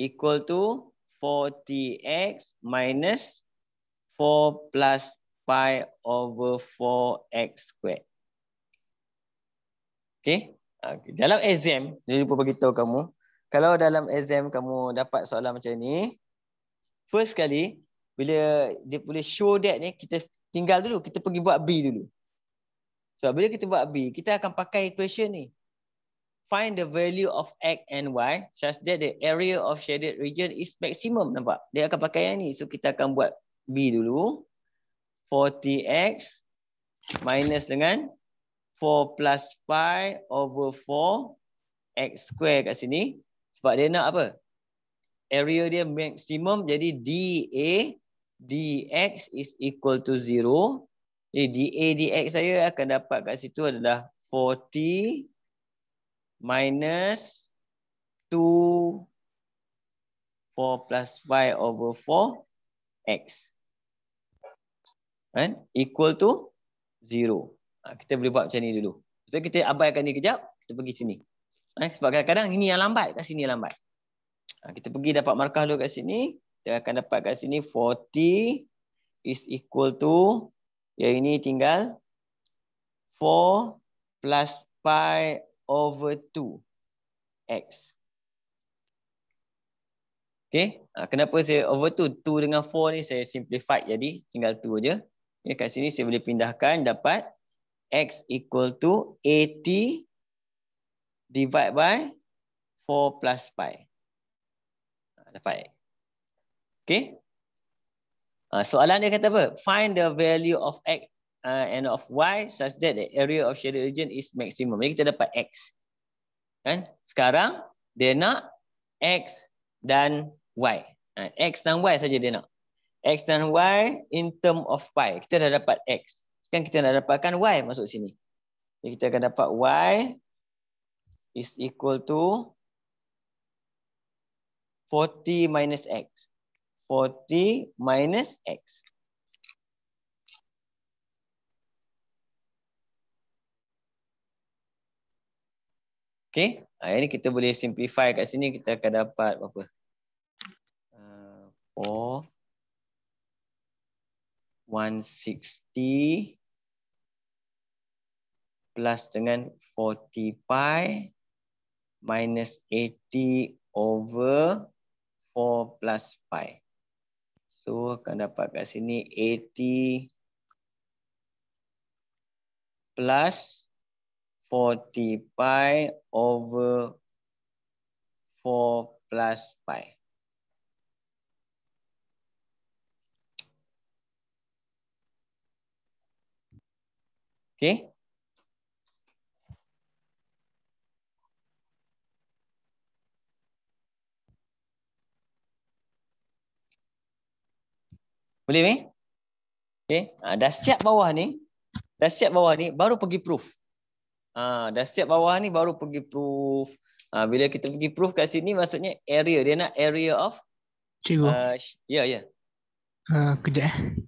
equal to 40x minus 4 plus pi over 4x squared okey okay. dalam exam jangan lupa bagi kamu kalau dalam exam kamu dapat soalan macam ni first kali bila dia boleh show that ni kita tinggal dulu kita pergi buat b dulu So bila kita buat B, kita akan pakai equation ni. Find the value of X and Y such that the area of shaded region is maximum. Nampak? Dia akan pakai yang ni. So kita akan buat B dulu. 40X minus dengan 4 plus pi over 4 X square kat sini. Sebab dia nak apa? Area dia maximum. Jadi DA dx is equal to Eh, DA DX saya akan dapat kat situ adalah 40 minus 2 4 plus 5 over 4 x. And equal to 0. Ha, kita boleh buat macam ni dulu. Jadi kita abaikan ni kejap. Kita pergi sini. Eh, sebab kadang-kadang ini yang lambat. Kat sini yang lambat. Ha, kita pergi dapat markah dulu kat sini. Kita akan dapat kat sini 40 is equal to Ya ini tinggal 4 plus pi over 2x. Okay. Ah, kenapa saya over 2? 2 dengan 4 ni saya simplify jadi tinggal 2 je. Okay. Kat sini saya boleh pindahkan dapat x equal to 80 divide by 4 plus pi. Ah, dapat. Okay. Ah, soalan dia kata apa? Find the value of X uh, and of Y such that the area of shaded region is maximum. Jadi kita dapat X. Kan? Sekarang dia nak X dan Y. Ah, X dan Y saja dia nak. X dan Y in term of y. Kita dah dapat X. Kan? kita nak dapatkan Y masuk sini. Jadi kita akan dapat Y is equal to 40 minus X. 40 minus X. Okay. Ha, ini kita boleh simplify kat sini. Kita akan dapat apa? Uh, 4. 160. Plus dengan 40 pi. Minus 80 over 4 plus 5. Tu akan dapat kat sini 80 plus 40 pi over 4 plus pi. Okay. Boleh ni? Okay. Ha, ah, dah siap bawah ni. Dah siap bawah ni baru pergi proof. Ha, dah siap bawah ni baru pergi proof. Ha, bila kita pergi proof kat sini maksudnya area. Dia nak area of. Cikgu. Ya, ya. Yeah, yeah. uh, kejap eh.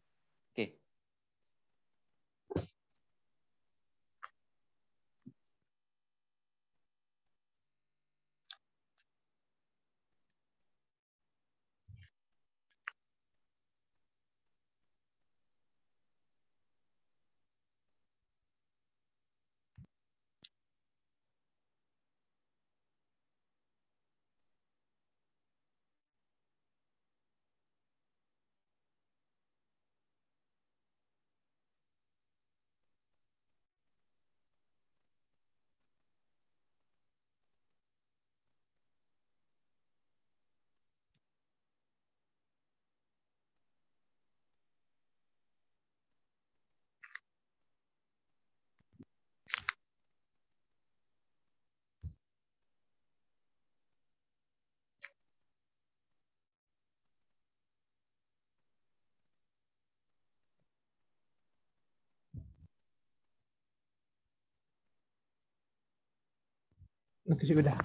Okey, cikgu dah.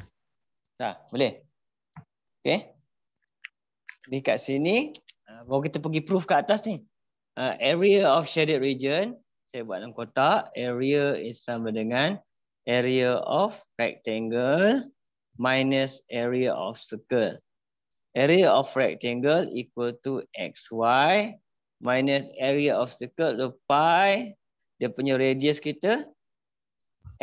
Dah, boleh. Okey. Jadi kat sini, uh, baru kita pergi proof kat atas ni. Uh, area of shaded region, saya buat dalam kotak. Area is sama dengan area of rectangle minus area of circle. Area of rectangle equal to xy minus area of circle, the pi, dia punya radius kita,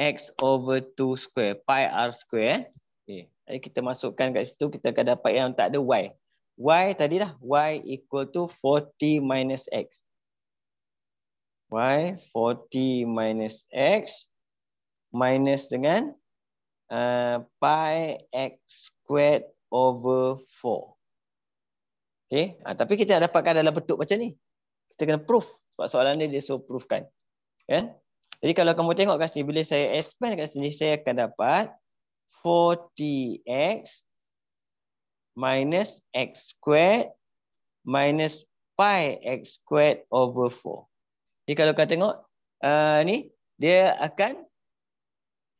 x over 2 square, pi r square. Okay. Jadi kita masukkan kat situ, kita akan dapat yang tak ada y. y tadi dah, y equal to 40 minus x. y 40 minus x minus dengan uh, pi x squared over 4. Okay. Ha, ah, tapi kita dapatkan dalam bentuk macam ni. Kita kena proof. Sebab soalan ni dia suruh proofkan. Okay. Jadi kalau kamu tengok kat sini, bila saya expand kat sini, saya akan dapat 40x minus x squared minus pi x squared over 4. Jadi kalau kau tengok, uh, ni dia akan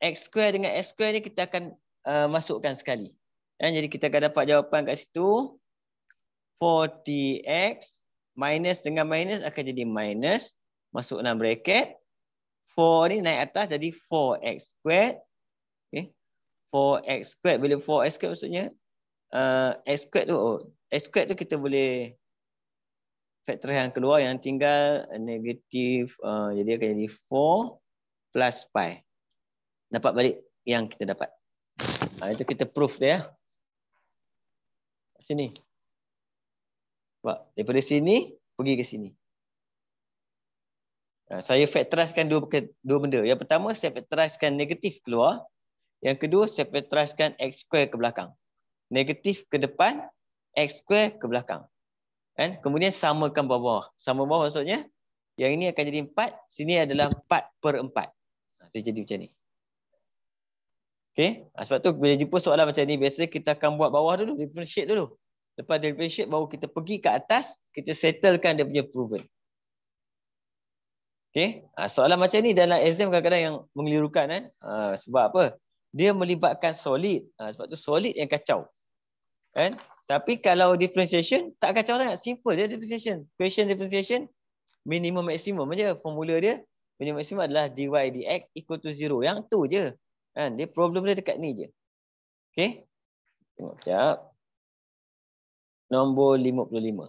x squared dengan x squared ni kita akan uh, masukkan sekali. Dan ya, jadi kita akan dapat jawapan kat situ. 40x minus dengan minus akan jadi minus. Masuk dalam bracket. 4 ni naik atas jadi 4x squared. Okay. 4x squared. Bila 4x squared maksudnya uh, x squared tu oh, x squared tu kita boleh faktor yang keluar yang tinggal negatif uh, jadi akan jadi 4 plus pi. Dapat balik yang kita dapat. Ha, itu kita proof dia. Ya. Sini. Sebab daripada sini pergi ke sini. Ha, saya factorize dua dua benda. Yang pertama saya factorize negatif keluar. Yang kedua saya factorize x square ke belakang. Negatif ke depan, x square ke belakang. Kan? Kemudian samakan bawah-bawah. Sama bawah maksudnya yang ini akan jadi 4, sini adalah 4 per 4. Ha, saya jadi macam ni. Okay. Ha, sebab tu bila jumpa soalan macam ni, biasa kita akan buat bawah dulu, differentiate dulu. Lepas differentiate, baru kita pergi ke atas, kita settlekan dia punya proven. Okey, ah, soalan macam ni dalam exam kadang-kadang yang mengelirukan eh. Ah, sebab apa? Dia melibatkan solid. Ah, sebab tu solid yang kacau. Kan? Tapi kalau differentiation tak kacau sangat, simple je differentiation. Question differentiation minimum maksimum aja formula dia. Minimum maksimum adalah dy dx equal to zero. Yang tu je. Kan? Dia problem dia dekat ni je. Okey. Tengok kejap. Nombor 55.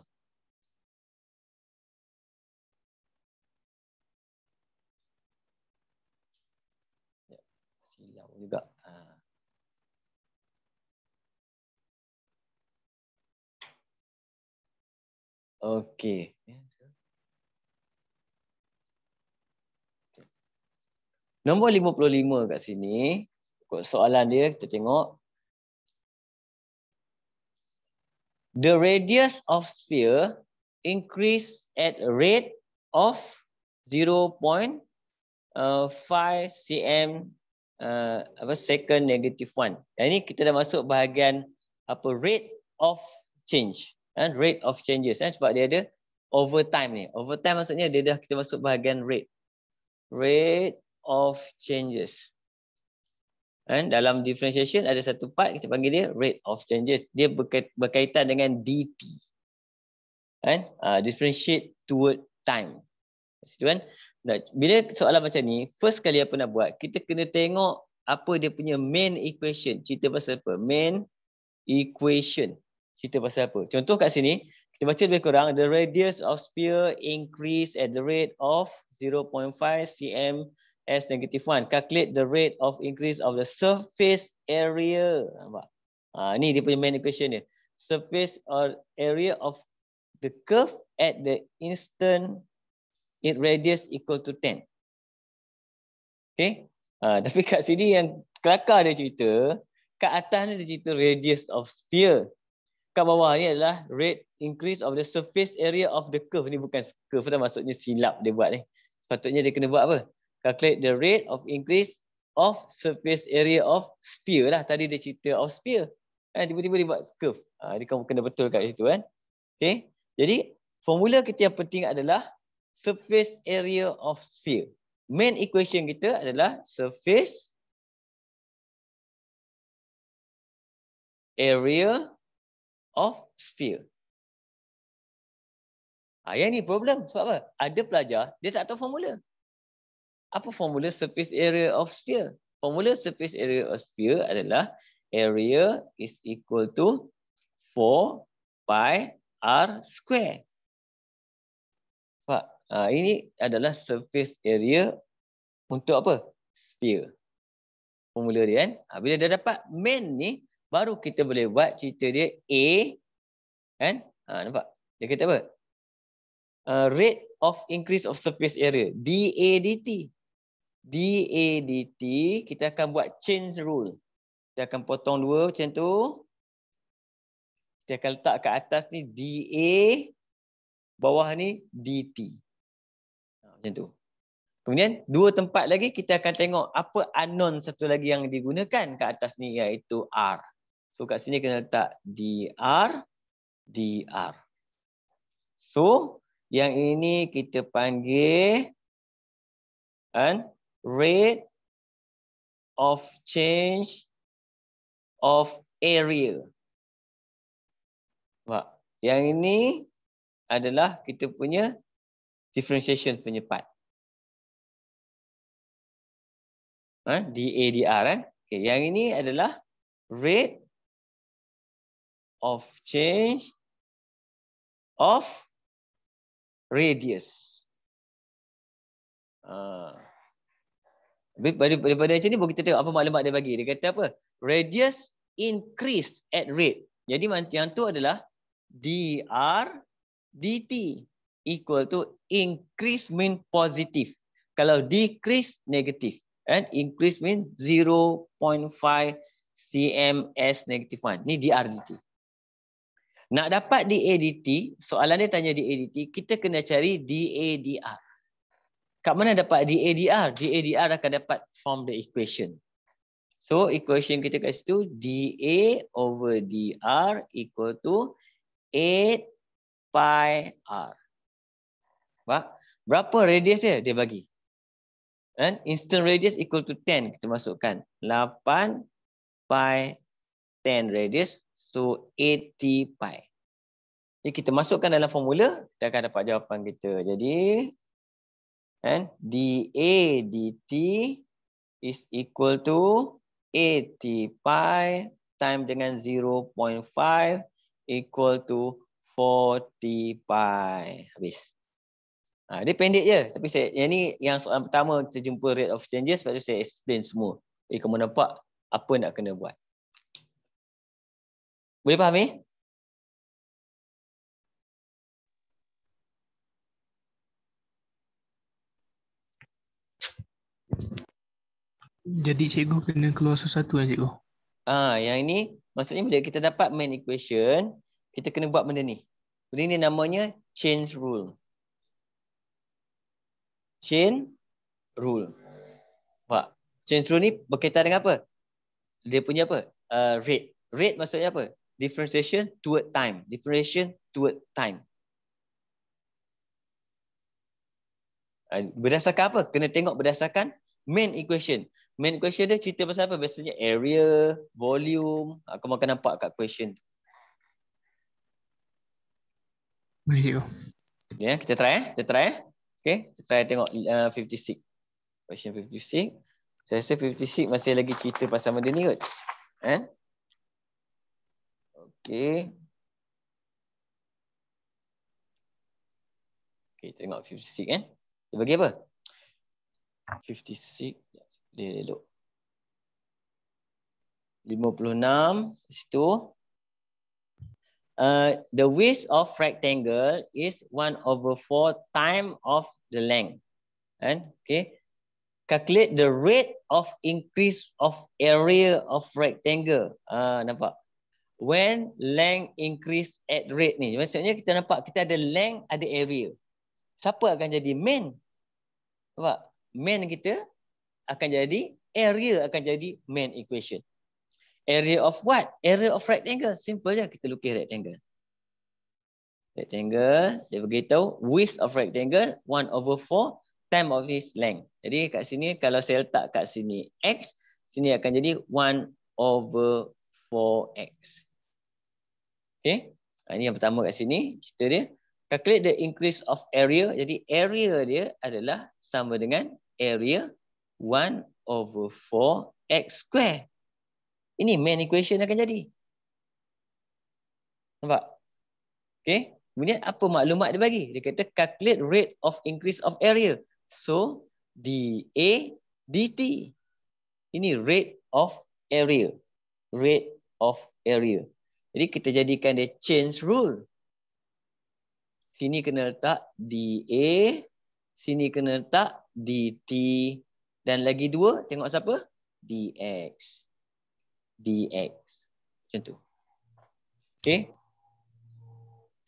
Okey. Nombor 55 kat sini. Soalan dia kita tengok. The radius of sphere increase at rate of 0.5 uh, cm uh, apa second negative 1. Yang ini kita dah masuk bahagian apa rate of change kan? rate of changes kan? sebab dia ada over time ni. Over time maksudnya dia dah kita masuk bahagian rate. Rate of changes. Kan? Dalam differentiation ada satu part kita panggil dia rate of changes. Dia berkaitan dengan dt. Kan? Uh, differentiate toward time. Situ kan? Bila soalan macam ni, first kali apa nak buat, kita kena tengok apa dia punya main equation. Cerita pasal apa? Main equation cerita pasal apa. Contoh kat sini, kita baca lebih kurang, the radius of sphere increase at the rate of 0.5 cm s negative 1. Calculate the rate of increase of the surface area. Nampak? Ha, ni dia punya main equation dia. Surface or area of the curve at the instant it radius equal to 10. Okay? Ha, tapi kat sini yang kelakar dia cerita, kat atas ni dia cerita radius of sphere kat bawah ni adalah rate increase of the surface area of the curve ni bukan curve dah maksudnya silap dia buat ni Patutnya dia kena buat apa calculate the rate of increase of surface area of sphere lah tadi dia cerita of sphere kan tiba-tiba dia buat curve ha, dia kena kena betul kat situ kan eh. okey jadi formula kita yang penting adalah surface area of sphere main equation kita adalah surface area of sphere. Ha, yang ni problem. Sebab apa? Ada pelajar, dia tak tahu formula. Apa formula surface area of sphere? Formula surface area of sphere adalah area is equal to 4 pi r square. Pak, ha, ini adalah surface area untuk apa? Sphere. Formula dia kan. Ha, bila dia dapat main ni, baru kita boleh buat cerita dia A kan ha nampak dia kata apa uh, rate of increase of surface area DADT DADT kita akan buat change rule kita akan potong dua macam tu kita akan letak kat atas ni DA bawah ni DT ha, macam tu Kemudian dua tempat lagi kita akan tengok apa unknown satu lagi yang digunakan kat atas ni iaitu R. So kat sini kena letak DR DR. So yang ini kita panggil and rate of change of area. Wah, yang ini adalah kita punya differentiation penyepat. Ha, DADR kan? Okay, yang ini adalah rate of change of radius. Ah. Ha. Uh, daripada, daripada macam ni boleh kita tengok apa maklumat dia bagi. Dia kata apa? Radius increase at rate. Jadi yang tu adalah dr dt equal to increase mean positif. Kalau decrease negatif. and increase mean 0.5 cms negative 1. Ni dr dt. Nak dapat DADT, soalan dia tanya DADT, kita kena cari DADR. Kat mana dapat DADR? DADR akan dapat from the equation. So equation kita kat situ, DA over DR equal to 8 pi R. Nampak? Berapa radius dia? Dia bagi. And instant radius equal to 10. Kita masukkan 8 pi 10 radius To 80 pi. Jadi kita masukkan dalam formula, kita akan dapat jawapan kita. Jadi kan dA dt is equal to 80 pi time dengan 0.5 equal to 40 pi. Habis. Ha, dia pendek je. Tapi saya, yang ni yang soalan pertama kita jumpa rate of changes. Sebab tu saya explain semua. Eh kamu nampak apa nak kena buat. Boleh faham eh? Jadi cikgu kena keluar sesuatu kan cikgu? Ah, yang ini maksudnya bila kita dapat main equation, kita kena buat benda ni. Benda ni namanya change rule. Change rule. Pak, change rule ni berkaitan dengan apa? Dia punya apa? Uh, rate. Rate maksudnya apa? differentiation toward time differentiation toward time ah, berdasarkan apa kena tengok berdasarkan main equation main equation dia cerita pasal apa biasanya area volume aku ah, makan nampak kat question Mario ya yeah, kita try eh kita try eh okey kita try tengok uh, 56 question 56 saya rasa 56 masih lagi cerita pasal benda ni kot eh Okey. Okey, tengok 56 kan. Eh. Dia bagi apa? 56. Dia elok. 56 di situ. Uh, the width of rectangle is 1 over 4 time of the length. And okay. Calculate the rate of increase of area of rectangle. Ah uh, nampak when length increase at rate ni. Maksudnya kita nampak kita ada length, ada area. Siapa akan jadi main? Nampak? Main kita akan jadi area akan jadi main equation. Area of what? Area of rectangle. Simple je kita lukis rectangle. Rectangle, dia beritahu width of rectangle 1 over 4 time of its length. Jadi kat sini kalau saya letak kat sini x, sini akan jadi 1 over 4x. Okay. Ah, ini yang pertama kat sini. Cerita dia. Calculate the increase of area. Jadi area dia adalah sama dengan area 1 over 4x square. Ini main equation akan jadi. Nampak? Okay. Kemudian apa maklumat dia bagi? Dia kata calculate rate of increase of area. So dA dt. Ini rate of area. Rate of area. Jadi kita jadikan dia change rule. Sini kena letak DA. Sini kena letak DT. Dan lagi dua, tengok siapa? DX. DX. Macam tu. Okay.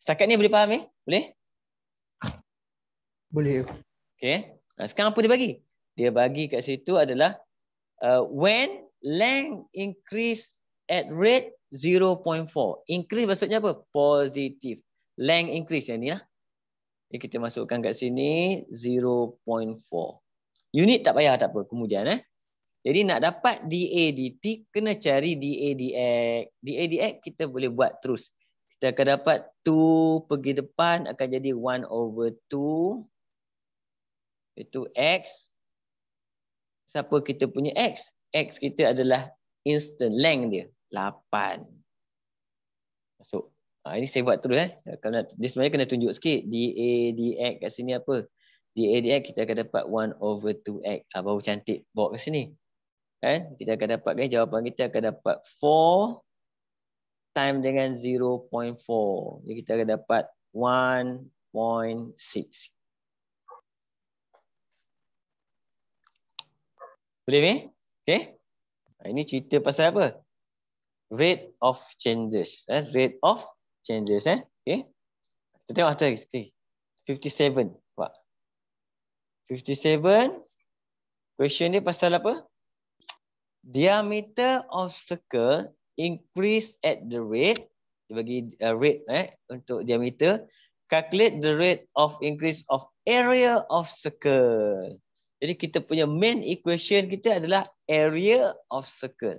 Setakat ni boleh faham eh? Boleh? Boleh. Okay. Nah, sekarang apa dia bagi? Dia bagi kat situ adalah uh, when length increase at rate 0.4. Increase maksudnya apa? Positif. Length increase yang ni lah. Okay, kita masukkan kat sini 0.4. Unit tak payah tak apa kemudian eh. Jadi nak dapat DA DT kena cari DA DX. DA DX kita boleh buat terus. Kita akan dapat 2 pergi depan akan jadi 1 over 2. Itu X. Siapa kita punya X? X kita adalah instant length dia. 8. Masuk. Ha, ini saya buat terus eh. Kena, dia sebenarnya kena tunjuk sikit DA DX kat sini apa? DA DX kita akan dapat 1 over 2X. Ha, ah, baru cantik bawa kat sini. Kan? Eh? Kita akan dapat kan jawapan kita akan dapat 4 time dengan 0.4. Jadi kita akan dapat 1.6. Boleh ni? Okay. Ah, ini cerita pasal apa? rate of changes eh rate of changes eh okey kita tengok atas okay. 57 nampak 57 question ni pasal apa diameter of circle increase at the rate dia bagi uh, rate eh untuk diameter calculate the rate of increase of area of circle jadi kita punya main equation kita adalah area of circle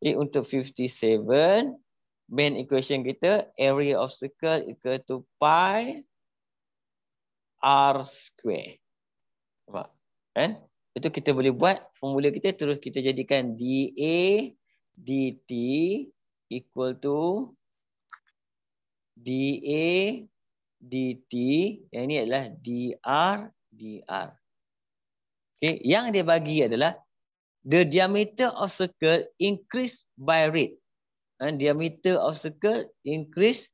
jadi untuk 57, main equation kita, area of circle equal to pi r square. Nampak? Kan? Eh? Itu kita boleh buat formula kita terus kita jadikan dA dt equal to dA dt. Yang ini adalah dr dr. Okay. Yang dia bagi adalah the diameter of circle increase by rate. And eh, diameter of circle increase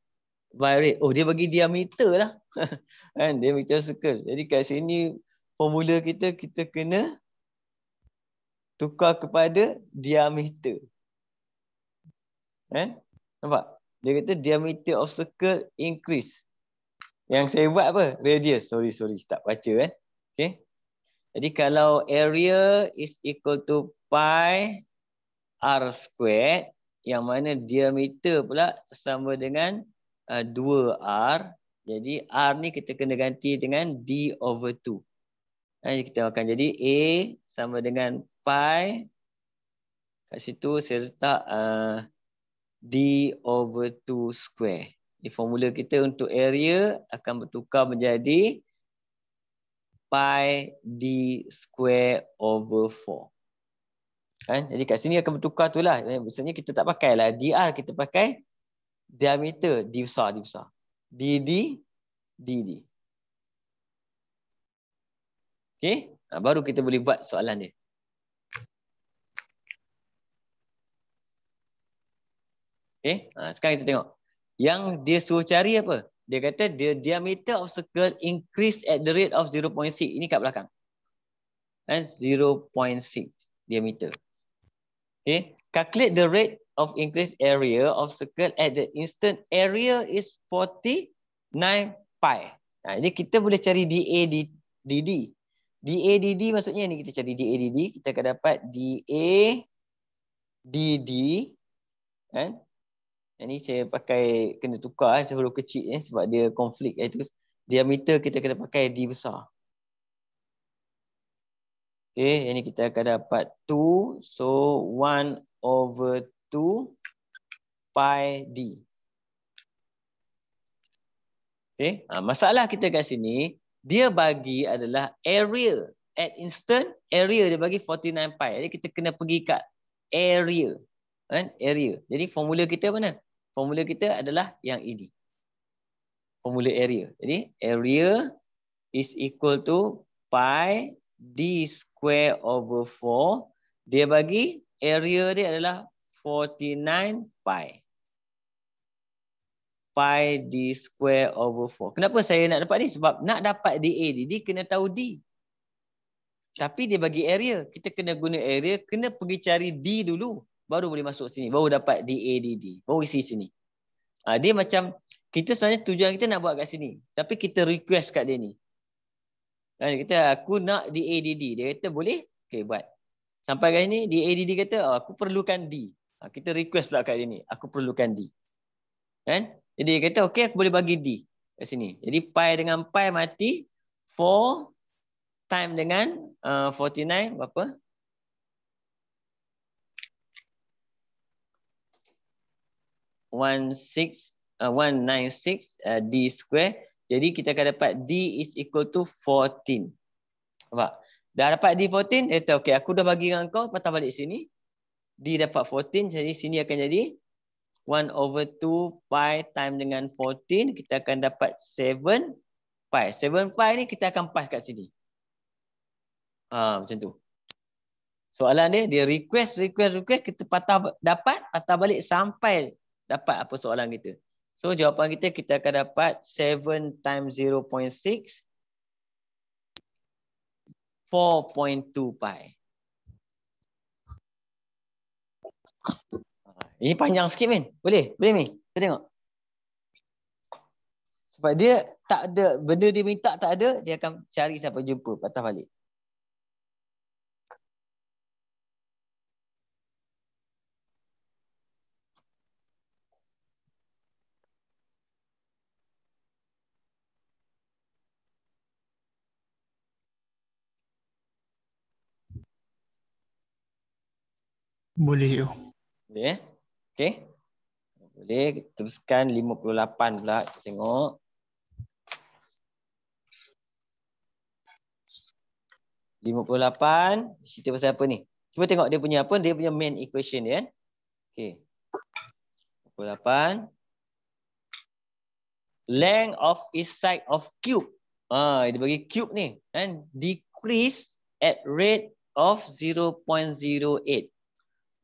by rate. Oh, dia bagi diameter lah. And eh, diameter of circle. Jadi kat sini formula kita, kita kena tukar kepada diameter. And, eh, nampak? Dia kata diameter of circle increase. Yang saya buat apa? Radius. Sorry, sorry. Tak baca kan? Okay. Jadi kalau area is equal to pi r squared yang mana diameter pula sama dengan uh, 2r. Jadi r ni kita kena ganti dengan d over 2. Dan kita akan jadi a sama dengan pi kat situ serta uh, d over 2 square. Di formula kita untuk area akan bertukar menjadi pi d square over 4. Kan? Jadi kat sini akan bertukar tu lah. biasanya eh, kita tak pakai lah. DR kita pakai diameter D besar, D besar. D, D, D, D. Okay? Ha, baru kita boleh buat soalan dia. Okay? Ha, sekarang kita tengok. Yang dia suruh cari apa? dia kata the diameter of circle increase at the rate of 0.6 ini kat belakang and eh, 0.6 diameter okay calculate the rate of increase area of circle at the instant area is 49 pi nah jadi kita boleh cari dad dd Da dd maksudnya ni kita cari da dd kita akan dapat da dd and ini saya pakai kena tukar eh sebelum kecil eh sebab dia konflik iaitu eh, diameter kita kena pakai D besar. Okey, ini kita akan dapat 2 so 1 over 2 pi D. Okay, ha, masalah kita kat sini dia bagi adalah area at instant area dia bagi 49 pi. Jadi kita kena pergi kat area. Kan? Area. Jadi formula kita mana? formula kita adalah yang ini. E formula area. Jadi area is equal to pi d square over 4. Dia bagi area dia adalah 49 pi. Pi d square over 4. Kenapa saya nak dapat ni? Sebab nak dapat da ni, dia kena tahu d. Tapi dia bagi area. Kita kena guna area, kena pergi cari d dulu baru boleh masuk sini, baru dapat DADD, baru isi sini. Ha, dia macam, kita sebenarnya tujuan kita nak buat kat sini, tapi kita request kat dia ni. Ha, dia kata, aku nak DADD, dia kata boleh, okay buat. Sampai kat sini, DADD kata, oh, aku perlukan D. Ha, kita request pula kat dia ni, aku perlukan D. Kan? Jadi dia kata, okay aku boleh bagi D kat sini. Jadi pi dengan pi mati, 4 time dengan uh, 49, berapa? 196 uh, 196 uh, d square. Jadi kita akan dapat d is equal to 14. Nampak? Dah dapat d 14, dia kata okay, aku dah bagi dengan kau, patah balik sini. d dapat 14, jadi sini akan jadi 1 over 2 pi time dengan 14, kita akan dapat 7 pi. 7 pi ni kita akan pass kat sini. Ha, macam tu. Soalan dia, dia request, request, request, kita patah dapat, patah balik sampai dapat apa soalan kita. So jawapan kita kita akan dapat 7 times 0.6 4.2 pi. Ah, ini panjang sikit kan? Boleh? Boleh ni. Kita tengok. Sebab dia tak ada benda dia minta tak ada, dia akan cari siapa jumpa patah balik. Boleh tu. Boleh eh? Okay. Boleh teruskan 58 pula kita tengok. Lima puluh lapan, cerita pasal apa ni? Cuba tengok dia punya apa, dia punya main equation dia kan? Eh? Okay. Lima puluh lapan. Length of each side of cube. Ah, dia bagi cube ni. And decrease at rate of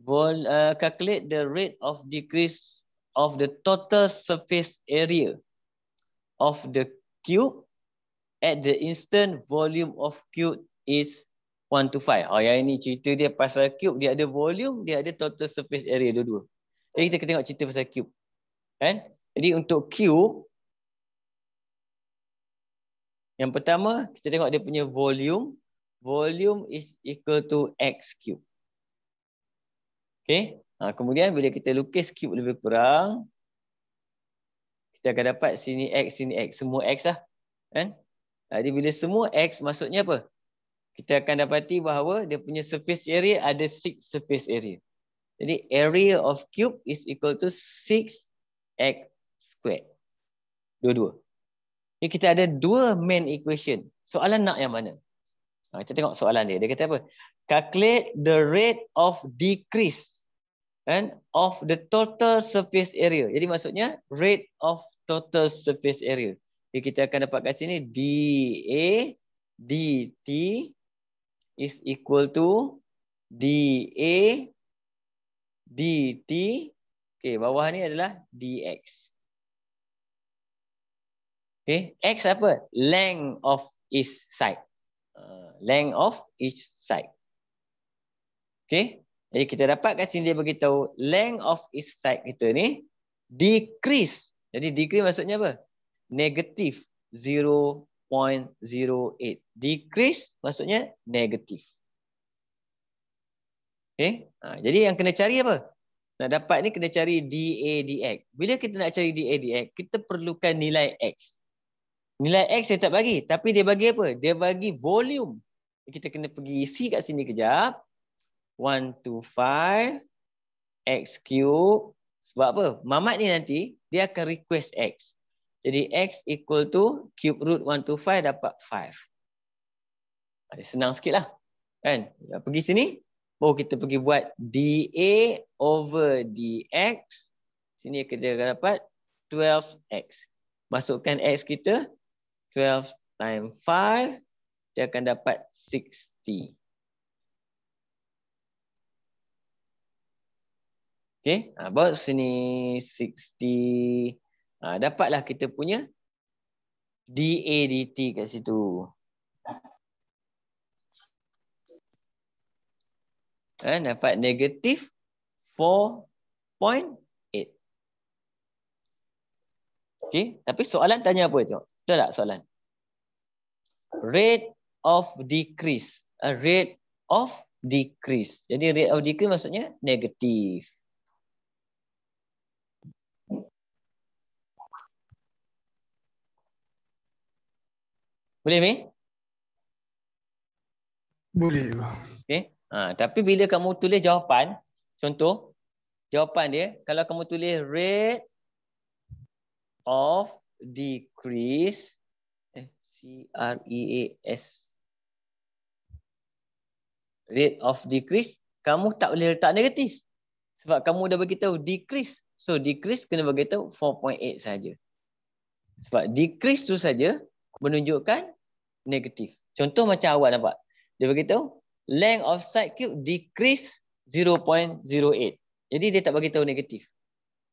Vol, uh, calculate the rate of decrease of the total surface area of the cube at the instant volume of cube is 1 to 5. Oh, yang ini cerita dia pasal cube. Dia ada volume, dia ada total surface area dua-dua. Jadi kita tengok cerita pasal cube. Kan? Jadi untuk cube, yang pertama kita tengok dia punya volume. Volume is equal to x cube. Okey. Ha, kemudian bila kita lukis cube lebih kurang kita akan dapat sini x sini x semua x lah kan jadi bila semua x maksudnya apa kita akan dapati bahawa dia punya surface area ada 6 surface area jadi area of cube is equal to 6x squared dua-dua ni kita ada dua main equation soalan nak yang mana ha, kita tengok soalan dia dia kata apa calculate the rate of decrease and of the total surface area. Jadi maksudnya rate of total surface area. Jadi kita akan dapat kat sini dA dT is equal to dA dT. Okey, bawah ni adalah dx. Okey, x apa? Length of each side. Uh, length of each side. Okey. Jadi kita dapat kat sini dia bagi tahu length of each side kita ni decrease. Jadi decrease maksudnya apa? Negatif 0.08. Decrease maksudnya negatif. Okay. Eh? Ha, jadi yang kena cari apa? Nak dapat ni kena cari DA DX. Bila kita nak cari DA DX, kita perlukan nilai X. Nilai X dia tak bagi. Tapi dia bagi apa? Dia bagi volume. Kita kena pergi isi kat sini kejap. 1 to 5 x cube sebab apa mamat ni nanti dia akan request x jadi x equal to cube root 1 to 5 dapat 5 ada senang sikitlah kan pergi sini oh kita pergi buat da over dx sini kita akan dapat 12x masukkan x kita 12 times 5 dia akan dapat 60 Okay, ah, about sini 60. Ha, ah, dapatlah kita punya DA DT kat situ. Eh, dapat negatif 4.8. Okay, tapi soalan tanya apa tu? Tahu tak soalan? Rate of decrease. A rate of decrease. Jadi rate of decrease maksudnya negatif. Boleh ni? Boleh. Okey. Ha, tapi bila kamu tulis jawapan, contoh jawapan dia kalau kamu tulis rate of decrease eh, C R E A S rate of decrease kamu tak boleh letak negatif. Sebab kamu dah bagi tahu decrease. So decrease kena bagi tahu 4.8 saja. Sebab decrease tu saja menunjukkan negatif. Contoh macam awak nampak. Dia beritahu length of side cube decrease 0.08. Jadi dia tak bagi tahu negatif.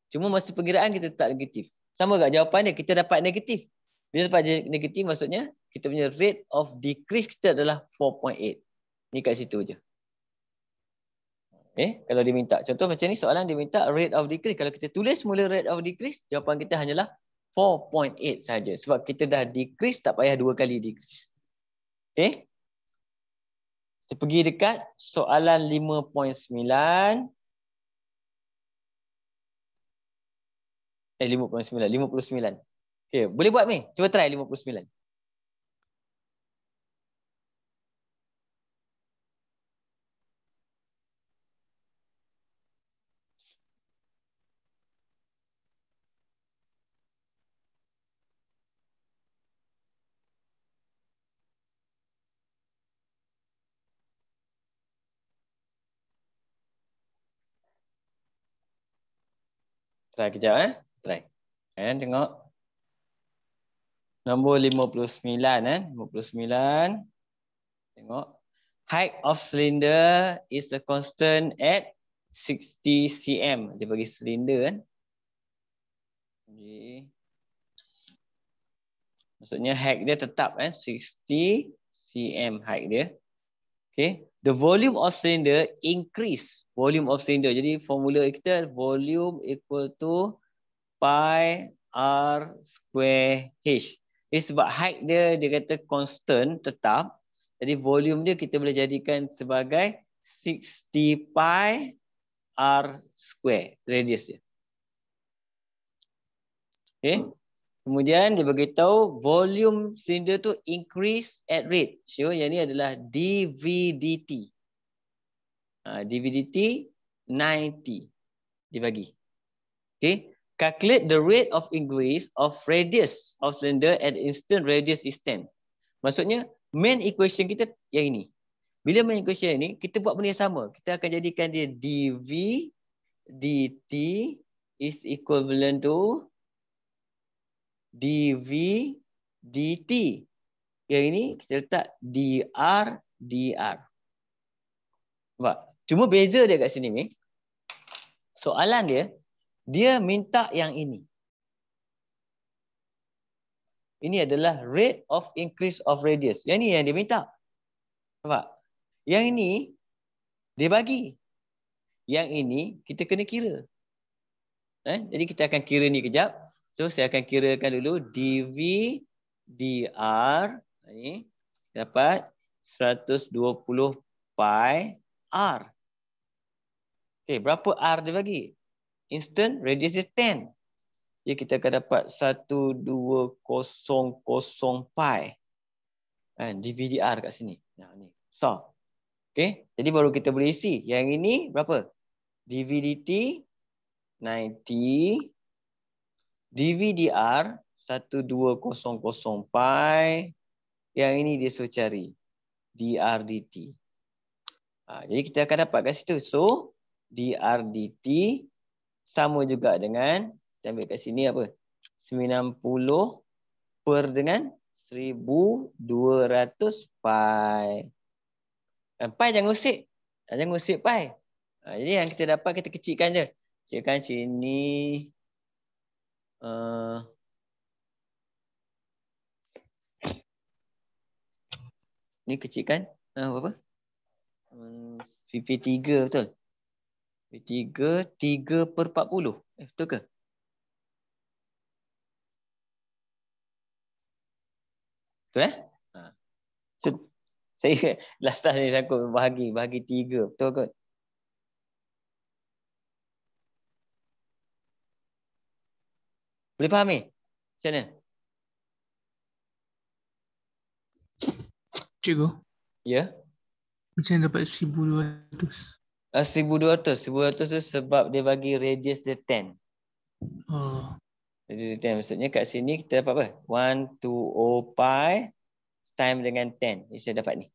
Cuma masa pengiraan kita tak negatif. Sama tak jawapan dia kita dapat negatif. Bila dapat negatif maksudnya kita punya rate of decrease kita adalah 4.8. Ni kat situ je. Eh, kalau diminta. contoh macam ni soalan diminta rate of decrease kalau kita tulis mula rate of decrease jawapan kita hanyalah 4.8. 4.8 saja sebab kita dah decrease tak payah dua kali decrease. Okey. Kita pergi dekat soalan 5.9 eh 5.9 59. Okay, boleh buat ni? Cuba try 59. Try kejap eh. Try. Eh tengok. Nombor 59 eh. 59. Tengok. Height of cylinder is a constant at 60 cm. Dia bagi cylinder kan. Okay. Maksudnya height dia tetap eh 60 cm height dia. Okay the volume of cylinder increase volume of cylinder jadi formula kita volume equal to pi r square h ini sebab height dia dia kata constant tetap jadi volume dia kita boleh jadikan sebagai 60 pi r square radius dia okey Kemudian dia beritahu volume silinder tu increase at rate. Sure, yang ni adalah DVDT. Uh, ha, DVDT 90. Dibagi. Okay. Calculate the rate of increase of radius of cylinder at instant radius is 10. Maksudnya main equation kita yang ini. Bila main equation ini, kita buat benda yang sama. Kita akan jadikan dia DVDT is equivalent to dv dt. Yang ini kita letak dr dr. Nampak? Cuma beza dia kat sini ni. Soalan dia, dia minta yang ini. Ini adalah rate of increase of radius. Yang ini yang dia minta. Nampak? Yang ini, dia bagi. Yang ini, kita kena kira. Eh? Jadi kita akan kira ni kejap. So saya akan kirakan dulu DV DR ni dapat 120 pi R. Okey, berapa R dia bagi? Instant radius dia 10. Ya kita akan dapat 1200 pi. Kan DV DR kat sini. Nah ni. So. Okey, jadi baru kita boleh isi. Yang ini berapa? DV DT 90 DVDR 1200 pi yang ini dia suruh cari DRDT. Ha, jadi kita akan dapat kat situ. So DRDT sama juga dengan kita ambil kat sini apa? 90 per dengan 1200 pi. Eh, pi jangan usik. Jangan usik pi. Ha, jadi yang kita dapat kita kecilkan je. Kecilkan sini. Uh, eh, ni kecil kan? Uh, apa? Hmm, VP3 betul? V3, 3 per 40. Eh, betul ke? Betul eh? Ha. So, saya last time ni saya bahagi, bahagi 3. Betul ke? Boleh faham ni? Macam mana? Cikgu. Ya? Yeah? Macam dapat 1200. Ah uh, 1200. 1200 tu sebab dia bagi radius dia 10. Oh. Radius dia 10. Maksudnya kat sini kita dapat apa? 1 to o pi time dengan 10. Ini saya dapat ni.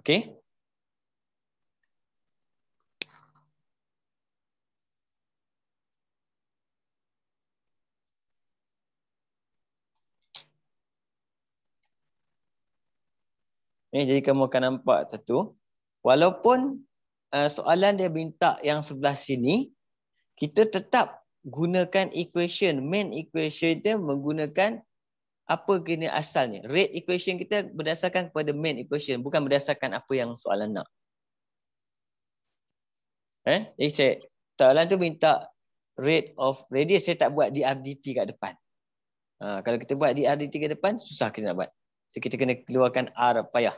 Okay. Eh, jadi kamu akan nampak satu. Walaupun uh, soalan dia minta yang sebelah sini, kita tetap gunakan equation, main equation dia menggunakan apa kena asalnya. Rate equation kita berdasarkan kepada main equation, bukan berdasarkan apa yang soalan nak. Eh, jadi saya, soalan tu minta rate of radius, saya tak buat DRDT kat depan. Ha, kalau kita buat DRDT kat depan, susah kita nak buat. So kita kena keluarkan R payah.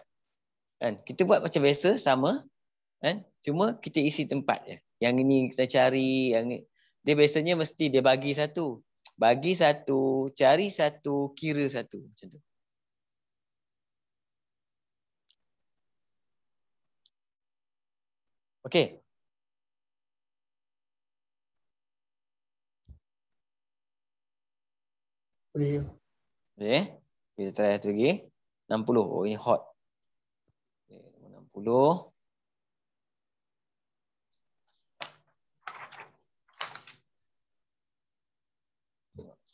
Kan? Kita buat macam biasa, sama. Kan? Cuma kita isi tempat je. Yang ini kita cari, yang ini. Dia biasanya mesti dia bagi satu bagi satu, cari satu, kira satu. Macam tu. Okey. Boleh. Ya? Boleh. Ya? Kita try satu lagi. 60. Oh, ini hot. Okay, 60.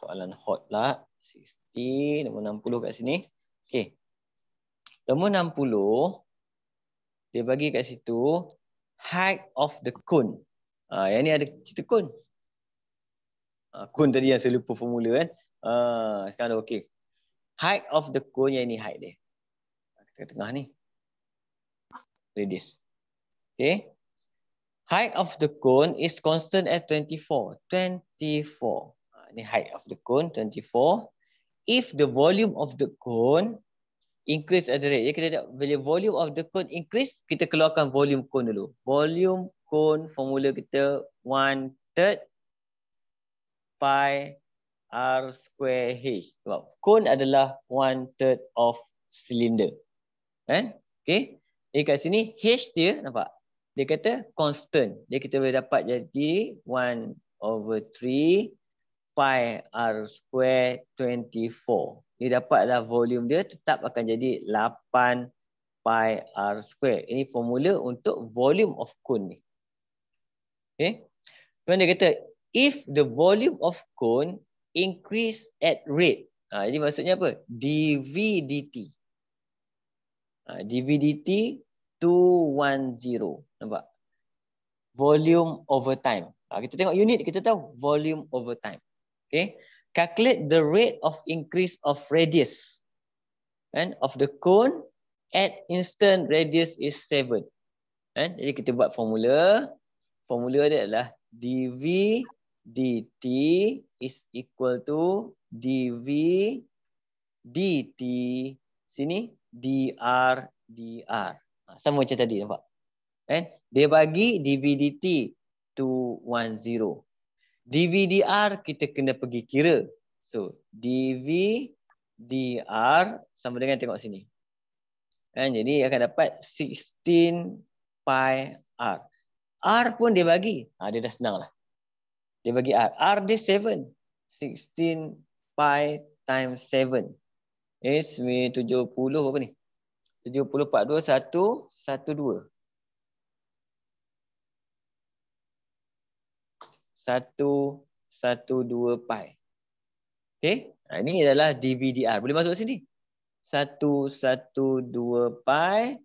soalan hot lah. 60, nombor 60 kat sini. Okay. Nombor 60, dia bagi kat situ, height of the cone. Ha, yang ni ada cerita cone. Ha, cone tadi yang saya lupa formula kan. Ha, sekarang dah okay. Height of the cone, yang ni height dia. Kita tengah ni. Radius. Okay. Height of the cone is constant at 24. 24 ni height of the cone 24 if the volume of the cone increase at the rate ya, kita tak bila volume of the cone increase kita keluarkan volume cone dulu volume cone formula kita 1 third pi r square h sebab cone adalah 1 third of cylinder kan eh? okey ni kat sini h dia nampak dia kata constant dia kita boleh dapat jadi 1 over pi r square 24. Ni dapatlah volume dia tetap akan jadi 8 pi r square. Ini formula untuk volume of cone ni. Okay? Kemudian dia kata if the volume of cone increase at rate. Ha, jadi maksudnya apa? dv dt. Ha, dv dt 210. Nampak? Volume over time. Ha, kita tengok unit kita tahu volume over time. Okay, calculate the rate of increase of radius and of the cone at instant radius is 7. And jadi kita buat formula. Formula dia adalah dv dt is equal to dv dt sini dr dr. Ha, sama macam tadi nampak. And dia bagi dv dt to 1 0. DVDR kita kena pergi kira. So, DVDR sama dengan tengok sini. Kan, jadi akan dapat 16 pi R. R pun dia bagi. Ha, dia dah senang lah. Dia bagi R. R dia 7. 16 pi times 7. Eh, 70 apa ni? 70, 42, 1, 1, 2. satu satu dua pi. Okay, Nah ha, ini adalah DVDR. Boleh masuk sini. Satu satu dua pi.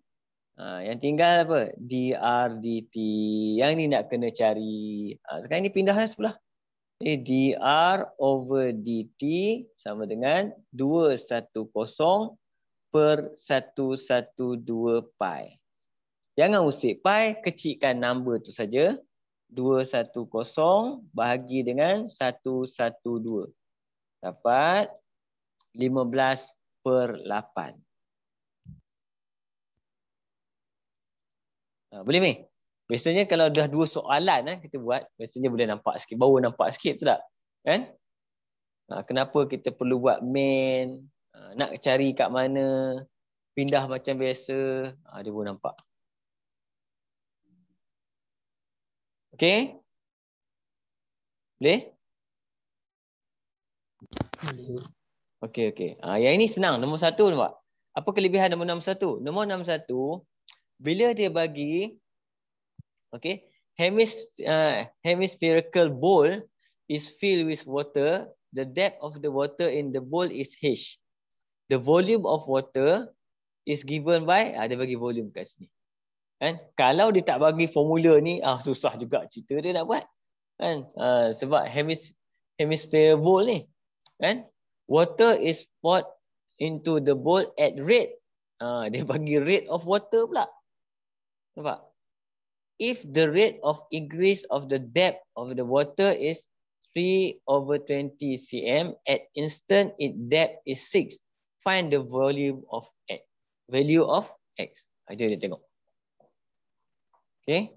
Ha, yang tinggal apa? DR DT. Yang ni nak kena cari. Ha, sekarang ini pindah ke eh, sebelah. Okay. DR over DT sama dengan dua satu kosong per satu satu dua pi. Jangan usik pi, kecikkan number tu saja. 210 bahagi dengan 112. Dapat 15 per 8. Ha, boleh meh? Biasanya kalau dah dua soalan eh, kita buat, biasanya boleh nampak sikit. Bawa nampak sikit tu tak? Kan? Ha, kenapa kita perlu buat main, ha, nak cari kat mana, pindah macam biasa, dia boleh nampak. Okay? Boleh? Okay, okay. Uh, ah, yang ini senang. Nombor satu nampak? Apa kelebihan nombor enam satu? Nombor enam satu, bila dia bagi okay, hemis, uh, hemispherical bowl is filled with water, the depth of the water in the bowl is H. The volume of water is given by, ada ah, uh, bagi volume kat sini. Kan? Kalau dia tak bagi formula ni, ah susah juga cerita dia nak buat. Kan? Uh, sebab hemis hemisphere bowl ni. Kan? Water is poured into the bowl at rate. ah dia bagi rate of water pula. Nampak? If the rate of increase of the depth of the water is 3 over 20 cm, at instant its depth is 6. Find the volume of x. Value of x. Ada dia tengok. Okey.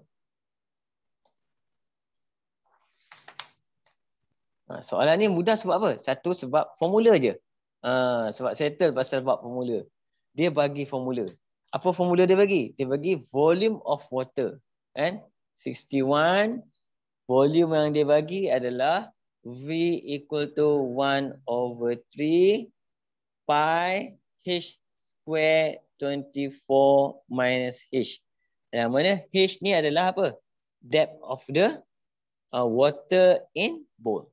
Ha, Soalan ni mudah sebab apa? Satu sebab formula je. Ha, sebab settle pasal bab formula. Dia bagi formula. Apa formula dia bagi? Dia bagi volume of water. Kan? 61. Volume yang dia bagi adalah V equal to 1 over 3 pi H square 24 minus H yang mana H ni adalah apa? Depth of the uh, water in bowl.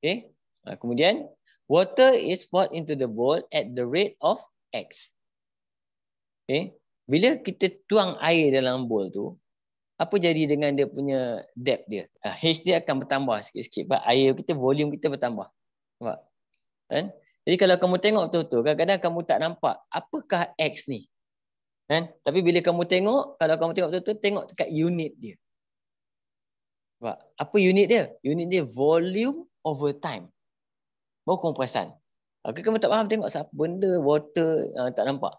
Okay. Uh, kemudian, water is poured into the bowl at the rate of X. Okay. Bila kita tuang air dalam bowl tu, apa jadi dengan dia punya depth dia? Uh, H dia akan bertambah sikit-sikit. Sebab air kita, volume kita bertambah. Nampak? Kan? Jadi kalau kamu tengok tu tu kadang-kadang kamu tak nampak apakah X ni? Kan? Tapi bila kamu tengok, kalau kamu tengok betul-betul, tengok dekat unit dia. Nampak? Apa unit dia? Unit dia volume over time. Baru kompresan. perasan. Okay, kamu tak faham tengok siapa benda, water, uh, tak nampak.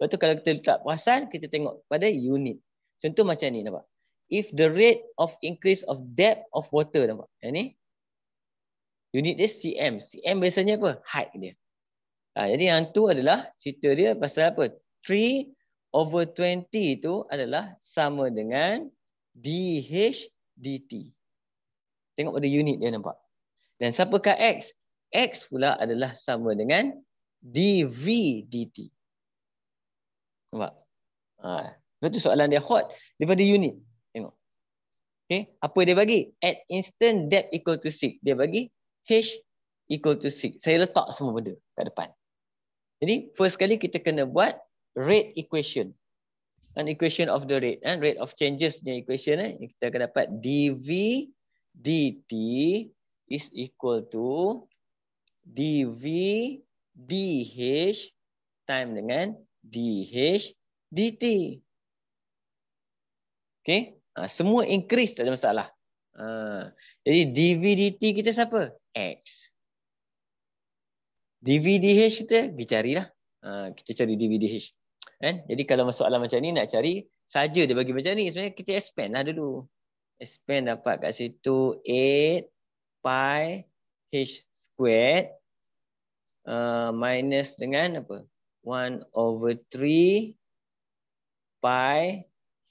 Lepas tu kalau kita tak perasan, kita tengok pada unit. Contoh macam ni nampak. If the rate of increase of depth of water nampak. Yang ni. Unit dia CM. CM biasanya apa? Height dia. Ha, jadi yang tu adalah cerita dia pasal apa? Three over 20 itu adalah sama dengan dh dt. Tengok pada unit dia nampak. Dan siapakah x? x pula adalah sama dengan dv dt. Nampak? Ha. Lepas tu soalan dia hot daripada unit. Tengok. Okay. Apa dia bagi? At instant depth equal to 6. Dia bagi h equal to 6. Saya letak semua benda kat depan. Jadi first kali kita kena buat rate equation. An equation of the rate. Eh? Rate of changes punya equation. Eh? Kita akan dapat dv dt is equal to dv dh time dengan dh dt. Okay. Ha, semua increase tak ada masalah. Ha, jadi dv dt kita siapa? x. dv dh kita pergi carilah. Ha, kita cari dv dh. Kan? Jadi kalau masalah macam ni nak cari saja dia bagi macam ni. Sebenarnya kita expand lah dulu. Expand dapat kat situ 8 pi h squared uh, minus dengan apa? 1 over 3 pi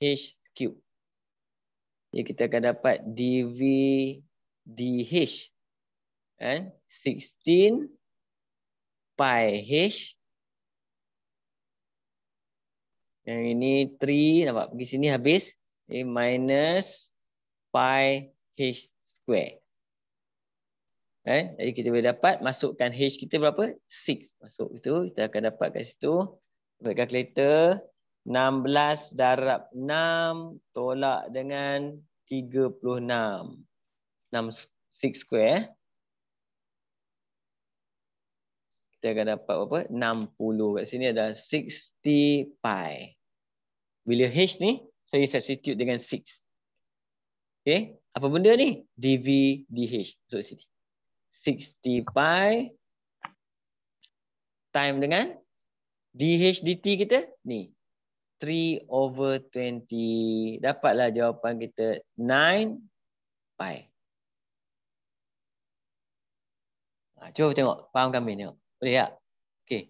h cube. Jadi kita akan dapat dv dh. And 16 pi h Yang ini 3 nampak pergi sini habis. A minus pi h square. Eh, jadi kita boleh dapat masukkan h kita berapa? 6. Masuk itu kita akan dapat kat situ. Buat kalkulator 16 darab 6 tolak dengan 36. 6 square. Kita akan dapat berapa? 60 kat sini ada 60 pi. Bila H ni, saya substitute dengan 6. Okay. Apa benda ni? DV, DH. So, sini. 60 pi time dengan DH, DT kita. Ni. 3 over 20. Dapatlah jawapan kita 9 pi. Ha, cuba tengok. Faham kami tengok. Boleh tak? Okay.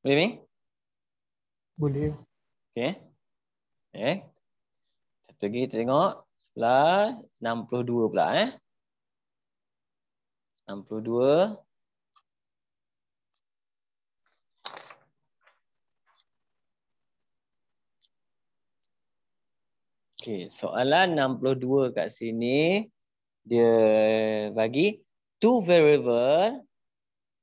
Boleh ni? Boleh. Okey. Eh. Satu lagi kita tengok sebelah 62 pula eh. 62 Okey, soalan 62 kat sini dia bagi two variable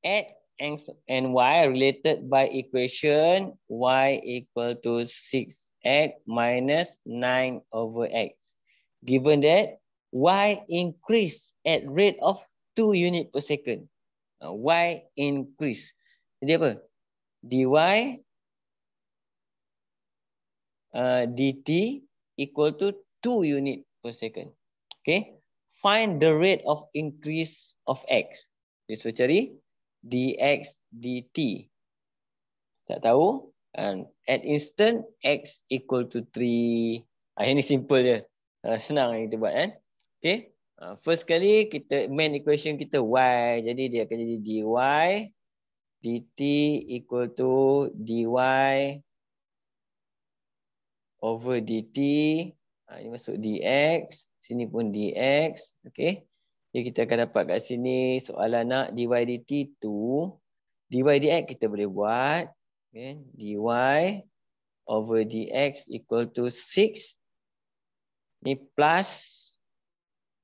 at x and y related by equation y equal to 6x minus 9 over x. Given that y increase at rate of 2 unit per second. Uh, y increase. Jadi apa? dy uh, dt equal to 2 unit per second. Okay. Find the rate of increase of x. Dia suruh cari dx dt. Tak tahu. And at instant x equal to 3. Ah, ini simple je. Ah, senang yang kita buat kan. Okay. Ah, first kali kita main equation kita y. Jadi dia akan jadi dy dt equal to dy over dt. Ah, ini masuk dx. Sini pun dx. Okay yang kita akan dapat kat sini soalan nak dy dt tu dy dx kita boleh buat okay. dy over dx equal to 6 ni plus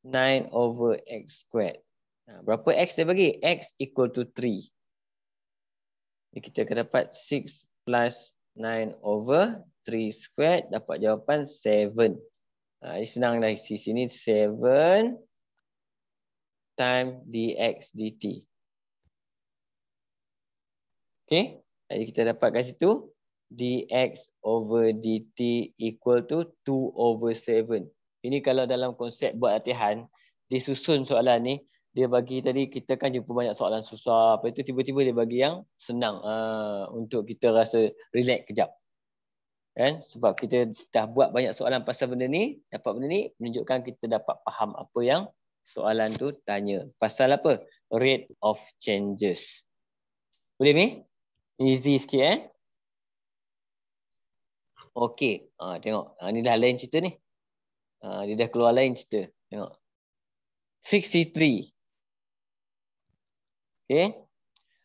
9 over x squared ha, berapa x dia bagi? x equal to 3 kita akan dapat 6 plus 9 over 3 squared dapat jawapan 7 ha, senang dah isi sini 7 time dx dt. Okay. Jadi kita dapat kat situ dx over dt equal to 2 over 7. Ini kalau dalam konsep buat latihan, disusun soalan ni, dia bagi tadi kita kan jumpa banyak soalan susah. Apa itu tiba-tiba dia bagi yang senang uh, untuk kita rasa relax kejap. Kan? Sebab kita dah buat banyak soalan pasal benda ni, dapat benda ni, menunjukkan kita dapat faham apa yang soalan tu tanya pasal apa? Rate of changes. Boleh mi? Easy sikit eh. Okay. Ha, ah, tengok. Ha, ni dah lain cerita ni. Ha, dia dah keluar lain cerita. Tengok. 63. Okay.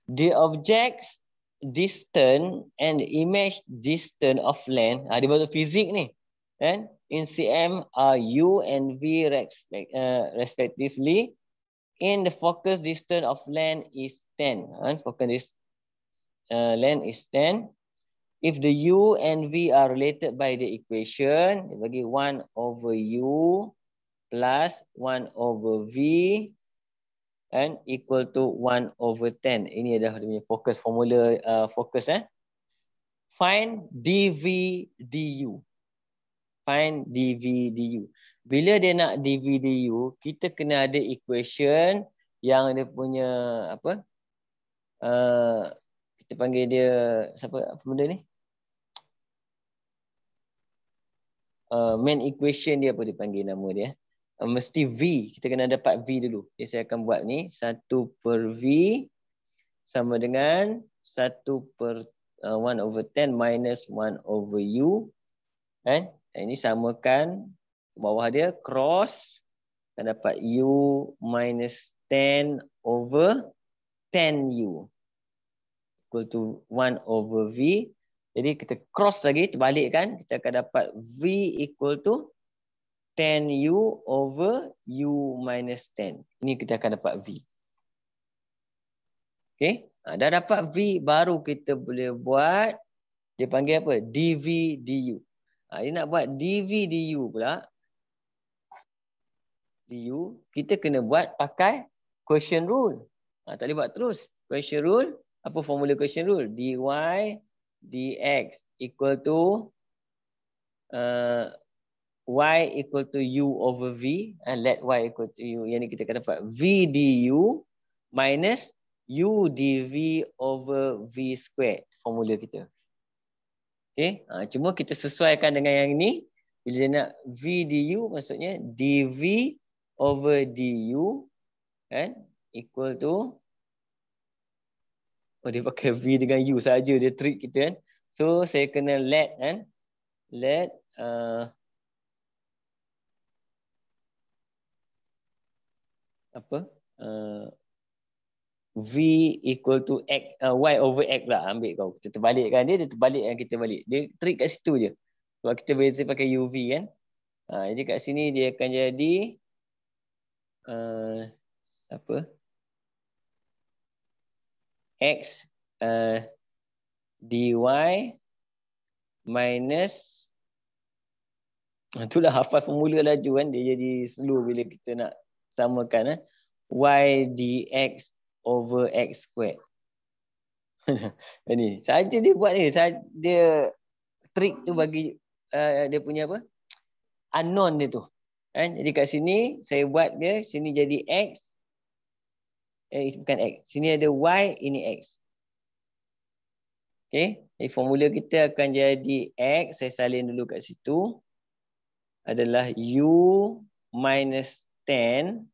The object's distance and image distance of land. Ha, dia bawa fizik ni then in cm are uh, u and v respect, uh, respectively in the focus distance of land is 10 and uh, focus is uh, land is 10 if the u and v are related by the equation bagi 1 over u plus 1 over v and equal to 1 over 10 ini adalah punya focus formula uh, focus eh find dv du find dv du. Bila dia nak dv du, kita kena ada equation yang dia punya apa? Uh, kita panggil dia siapa apa benda ni? Uh, main equation dia apa dia panggil nama dia? Eh. Uh, mesti V. Kita kena dapat V dulu. Okay, saya akan buat ni. 1 per V sama dengan 1 per uh, 1 over 10 minus 1 over U. Eh? ini samakan bawah dia cross kita dapat u minus 10 over 10u equal to 1 over v jadi kita cross lagi terbalik kan kita akan dapat v equal to 10u over u minus 10 ini kita akan dapat v okey ha, dah dapat v baru kita boleh buat dia panggil apa dv du Ha, dia nak buat dV dU pula. DU, kita kena buat pakai question rule. Ha, tak boleh buat terus. Question rule, apa formula question rule? DY DX equal to uh, Y equal to U over V. Uh, let Y equal to U. Yang ni kita akan dapat dU minus u dV over V squared. Formula kita. Okay. Ha, cuma kita sesuaikan dengan yang ini. Bila dia nak V du maksudnya dV over du kan equal to oh dia pakai V dengan U saja dia trick kita kan. So saya kena let kan. Let uh, apa? Uh, V equal to X, uh, Y over X lah ambil kau. Kita terbalikkan dia, dia yang kita balik. Dia trick kat situ je. Sebab kita biasa pakai UV kan. Ha, jadi kat sini dia akan jadi uh, apa? X uh, dy minus ha, itulah hafal formula laju kan. Dia jadi slow bila kita nak samakan. Eh? Y dx over x squared. ni, saja dia buat ni, Saya dia trick tu bagi uh, dia punya apa? unknown dia tu. Kan? Jadi kat sini saya buat dia sini jadi x eh bukan x. Sini ada y, ini x. Okey, eh formula kita akan jadi x saya salin dulu kat situ adalah u minus 10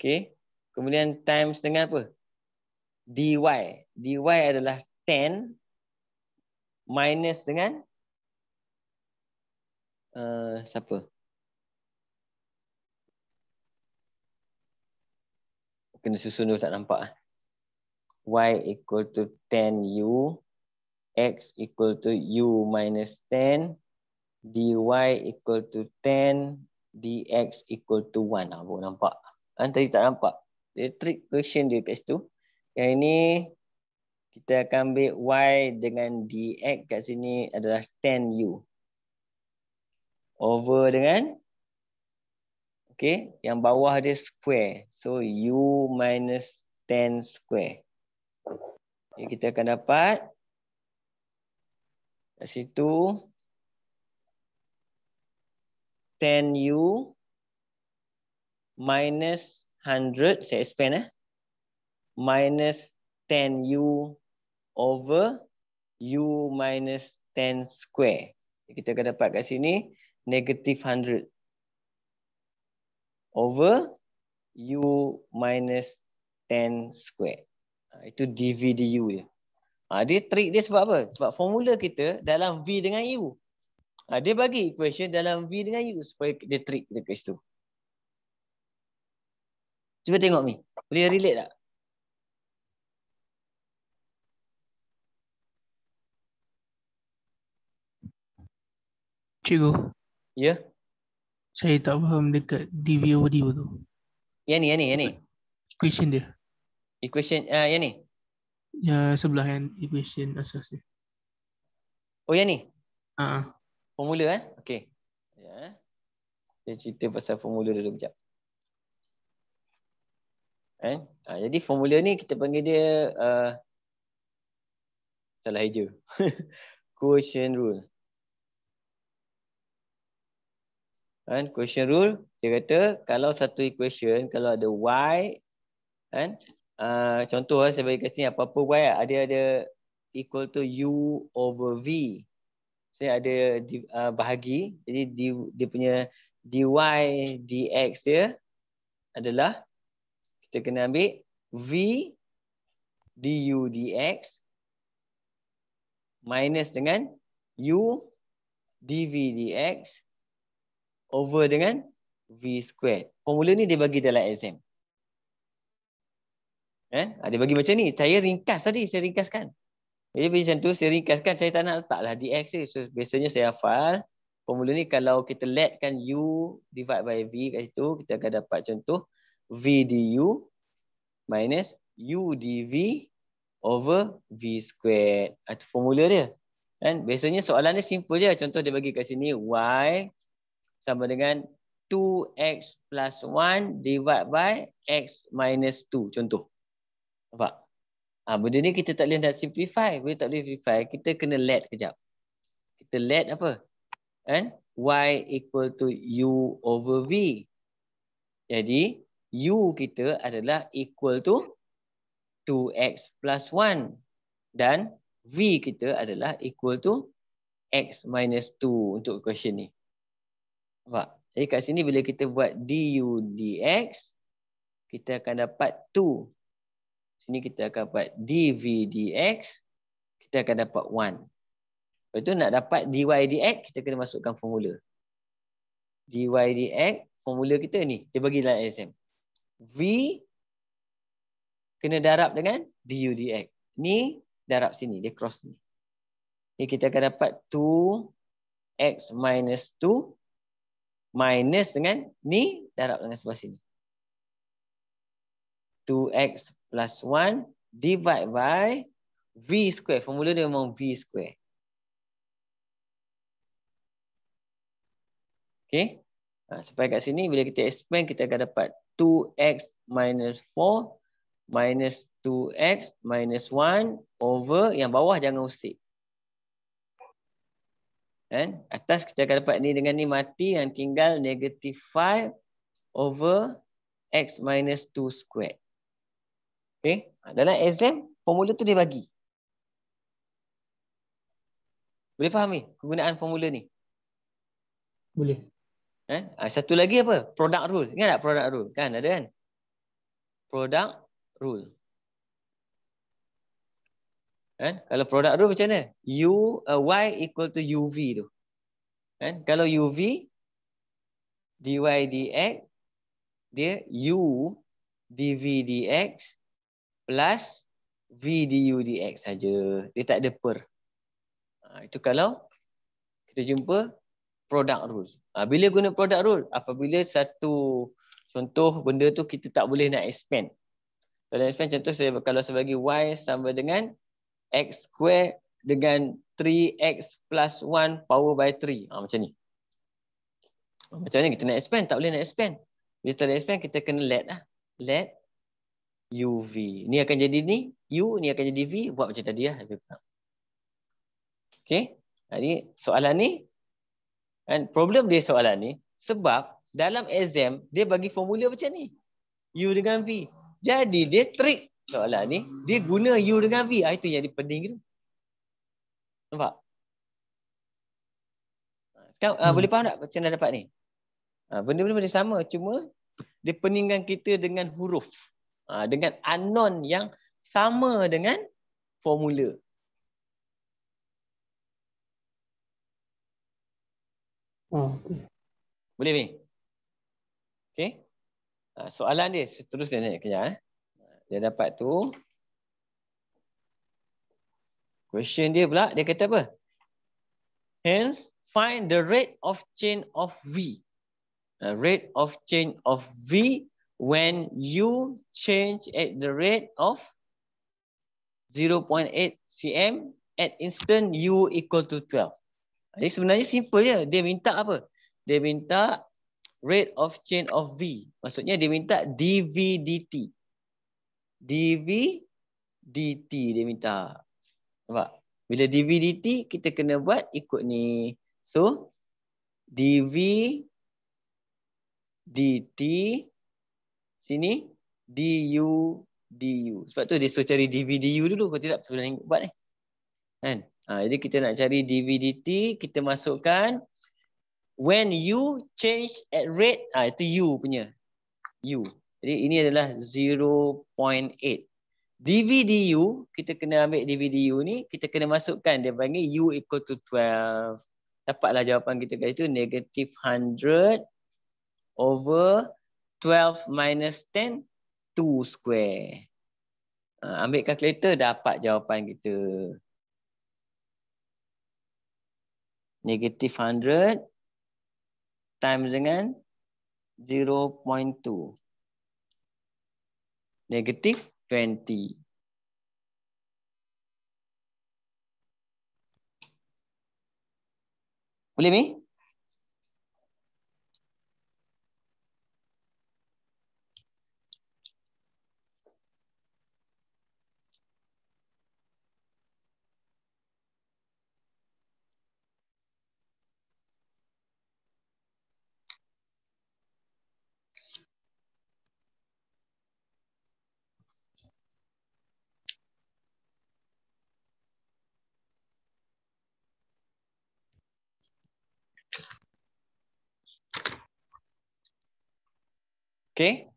Okay. Kemudian times dengan apa? dy. dy adalah 10 minus dengan uh, siapa? Kena susun dulu tak nampak. Ah. y equal to 10u x equal to u minus 10 dy equal to 10 dx equal to 1. Ha, ah, nampak. Kan tadi tak nampak. Dia trick question dia kat situ. Yang ini kita akan ambil y dengan dx kat sini adalah 10u. Over dengan Okay, yang bawah dia square. So u minus 10 square. Okay, kita akan dapat kat situ 10u minus 100, saya expand eh. Minus 10u over u minus 10 square. Kita akan dapat kat sini negative 100 over u minus 10 square. Ha, itu dv du dia. Ha, dia trick dia sebab apa? Sebab formula kita dalam v dengan u. Ha, dia bagi equation dalam v dengan u supaya dia trick dekat situ. Cuba tengok mi. Boleh relate tak? Cikgu. Ya. Yeah? Saya tak faham dekat DVOD tu. Yang ni, yang ni, yang ni. Equation dia. Equation uh, ah, yang ni. Ya sebelah kan equation asas dia. Oh yang ni. Ha. Uh-huh. Formula eh. Okey. Ya. Yeah. Saya cerita pasal formula dulu kejap. Eh? Ah, jadi formula ni kita panggil dia uh, salah hijau. quotient rule. And question rule, dia kata kalau satu equation, kalau ada y, and, uh, ah, contoh ah, saya bagi kat sini apa-apa y, ada ada equal to u over v. saya so, ada uh, bahagi, jadi dia punya dy dx dia adalah kita kena ambil v du dx minus dengan u dv dx over dengan v squared. Formula ni dia bagi dalam exam. Eh? Ha, dia bagi macam ni. Saya ringkas tadi. Saya ringkaskan. Jadi macam tu saya ringkaskan. Saya tak nak letaklah dx ni. So, biasanya saya hafal. Formula ni kalau kita letkan u divide by v kat situ. Kita akan dapat contoh v du minus u dv over V squared. Itu ah, formula dia. Kan? Biasanya soalan dia simple je. Contoh dia bagi kat sini. Y sama dengan 2X plus 1 divide by X minus 2. Contoh. Nampak? Ha, benda ni kita tak boleh nak simplify. Boleh tak boleh simplify. Kita kena let kejap. Kita let apa? Kan? Y equal to U over V. Jadi u kita adalah equal to 2x plus 1 dan v kita adalah equal to x minus 2 untuk equation ni. Nampak? Jadi kat sini bila kita buat du dx kita akan dapat 2. Sini kita akan dapat dv dx kita akan dapat 1. Lepas tu nak dapat dy dx kita kena masukkan formula. dy dx formula kita ni dia bagi SM. V kena darab dengan du dx. Ni darab sini, dia cross ni. Ni kita akan dapat 2x minus 2 minus dengan ni darab dengan sebelah sini. 2x plus 1 divide by V square. Formula dia memang V square. Okay. Ha, sampai kat sini bila kita expand kita akan dapat 2x minus 4 minus 2x minus 1 over yang bawah jangan usik. And atas kita akan dapat ni dengan ni mati yang tinggal negative 5 over x minus 2 square. Okay. Dalam exam formula tu dia bagi. Boleh faham ni kegunaan formula ni? Boleh. Ha? Satu lagi apa? Product rule. Ingat tak product rule? Kan ada kan? Product rule. Kan? Kalau product rule macam mana? U, uh, y equal to uv tu. Kan? Kalau uv, dy dx, dia u dv dx plus v du dx saja. Dia tak ada per. Ha, itu kalau kita jumpa product rule. Ha, ah, bila guna product rule? Apabila satu contoh benda tu kita tak boleh nak expand. Kalau nak expand contoh saya kalau saya bagi y sama dengan x square dengan 3x plus 1 power by 3. Ha, ah, macam ni. Ah, macam ni kita nak expand? Tak boleh nak expand. Bila tak nak expand kita kena let lah. Let uv. Ni akan jadi ni. U ni akan jadi v. Buat macam tadi lah. Okay. Jadi soalan ni And problem dia soalan ni sebab dalam exam dia bagi formula macam ni. U dengan V. Jadi dia trick soalan ni dia guna U dengan V. Ah, itu yang pening tu. Nampak? Sekarang ah, hmm. uh, boleh faham tak macam mana dapat ni? Ah, benda-benda uh, sama cuma dia peningkan kita dengan huruf. Uh, dengan anon yang sama dengan formula. okay. Ah. Boleh Bing? Okay. Ah, soalan dia seterusnya ni kenyal eh. Dia dapat tu. Question dia pula dia kata apa? Hence find the rate of change of V. Uh, rate of change of V when you change at the rate of 0.8 cm at instant u equal to 12. Jadi sebenarnya simple je. Dia minta apa? Dia minta rate of change of V. Maksudnya dia minta dV dt. dV dt dia minta. Nampak? Bila dV dt kita kena buat ikut ni. So dV dt sini du du. Sebab tu dia suruh cari dV du dulu. Kalau tidak sebenarnya buat ni. Kan? Ha, jadi kita nak cari dvdt, kita masukkan when you change at rate, ha, itu u punya. u. Jadi ini adalah 0.8. dvdu, kita kena ambil dvdu ni, kita kena masukkan, dia panggil u equal to 12. Dapatlah jawapan kita kat situ, negative 100 over 12 minus 10, 2 square. Ha, ambil calculator, dapat jawapan kita. negatif 100 times dengan 0.2 negatif 20 boleh meh ok?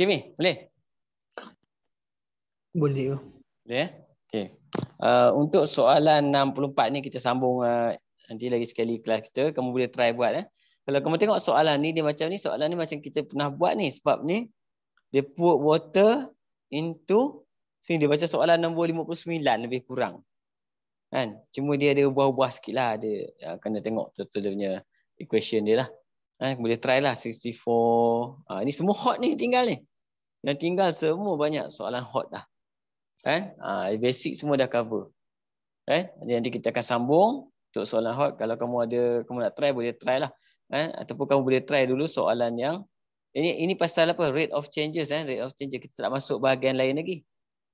Okay, Mi. Boleh? Boleh. Oh. Boleh, eh? Okay. Uh, untuk soalan 64 ni kita sambung uh, nanti lagi sekali kelas kita. Kamu boleh try buat. Eh. Kalau kamu tengok soalan ni, dia macam ni. Soalan ni macam kita pernah buat ni. Sebab ni, dia put water into... Sini dia baca soalan nombor 59 lebih kurang. Kan? Cuma dia ada buah-buah sikit lah. Dia ya, kena tengok total dia punya equation dia lah. Kan? Boleh try lah 64. Ha, ni semua hot ni tinggal ni. Yang tinggal semua banyak soalan hot dah. Kan? Ah, basic semua dah cover. Eh, jadi nanti kita akan sambung untuk soalan hot. Kalau kamu ada kamu nak try boleh try lah. Eh, ataupun kamu boleh try dulu soalan yang ini ini pasal apa? Rate of changes eh, rate of changes kita tak masuk bahagian lain lagi.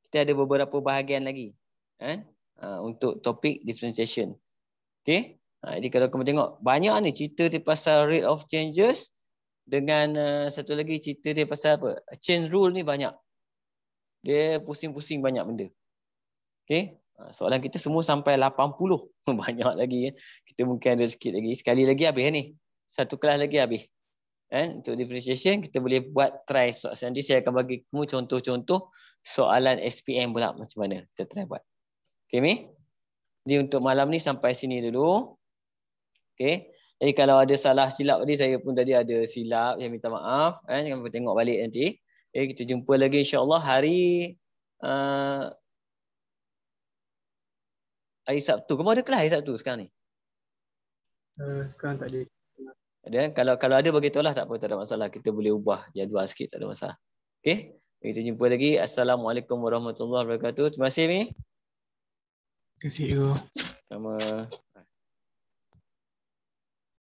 Kita ada beberapa bahagian lagi. Eh? Ha, untuk topik differentiation. Okay? Ha, ah, jadi kalau kamu tengok banyak ni cerita pasal rate of changes, dengan uh, satu lagi cerita dia pasal apa chain rule ni banyak dia pusing-pusing banyak benda okey ha, soalan kita semua sampai 80 banyak lagi ya. kita mungkin ada sikit lagi sekali lagi habis ya, ni satu kelas lagi habis kan eh? untuk differentiation kita boleh buat try so nanti saya akan bagi kamu contoh-contoh soalan SPM pula macam mana kita try buat okey ni jadi untuk malam ni sampai sini dulu okey jadi eh, kalau ada salah silap tadi saya pun tadi ada silap saya minta maaf eh jangan pergi tengok balik nanti. Okay, eh, kita jumpa lagi insya-Allah hari uh, hari Sabtu. Kau ada kelas hari Sabtu sekarang ni? Uh, sekarang tak ada. Ada kalau kalau ada begitulah tak apa tak ada masalah kita boleh ubah jadual sikit tak ada masalah. Okey. Kita jumpa lagi. Assalamualaikum warahmatullahi wabarakatuh. Terima kasih ni. Terima kasih. Sama.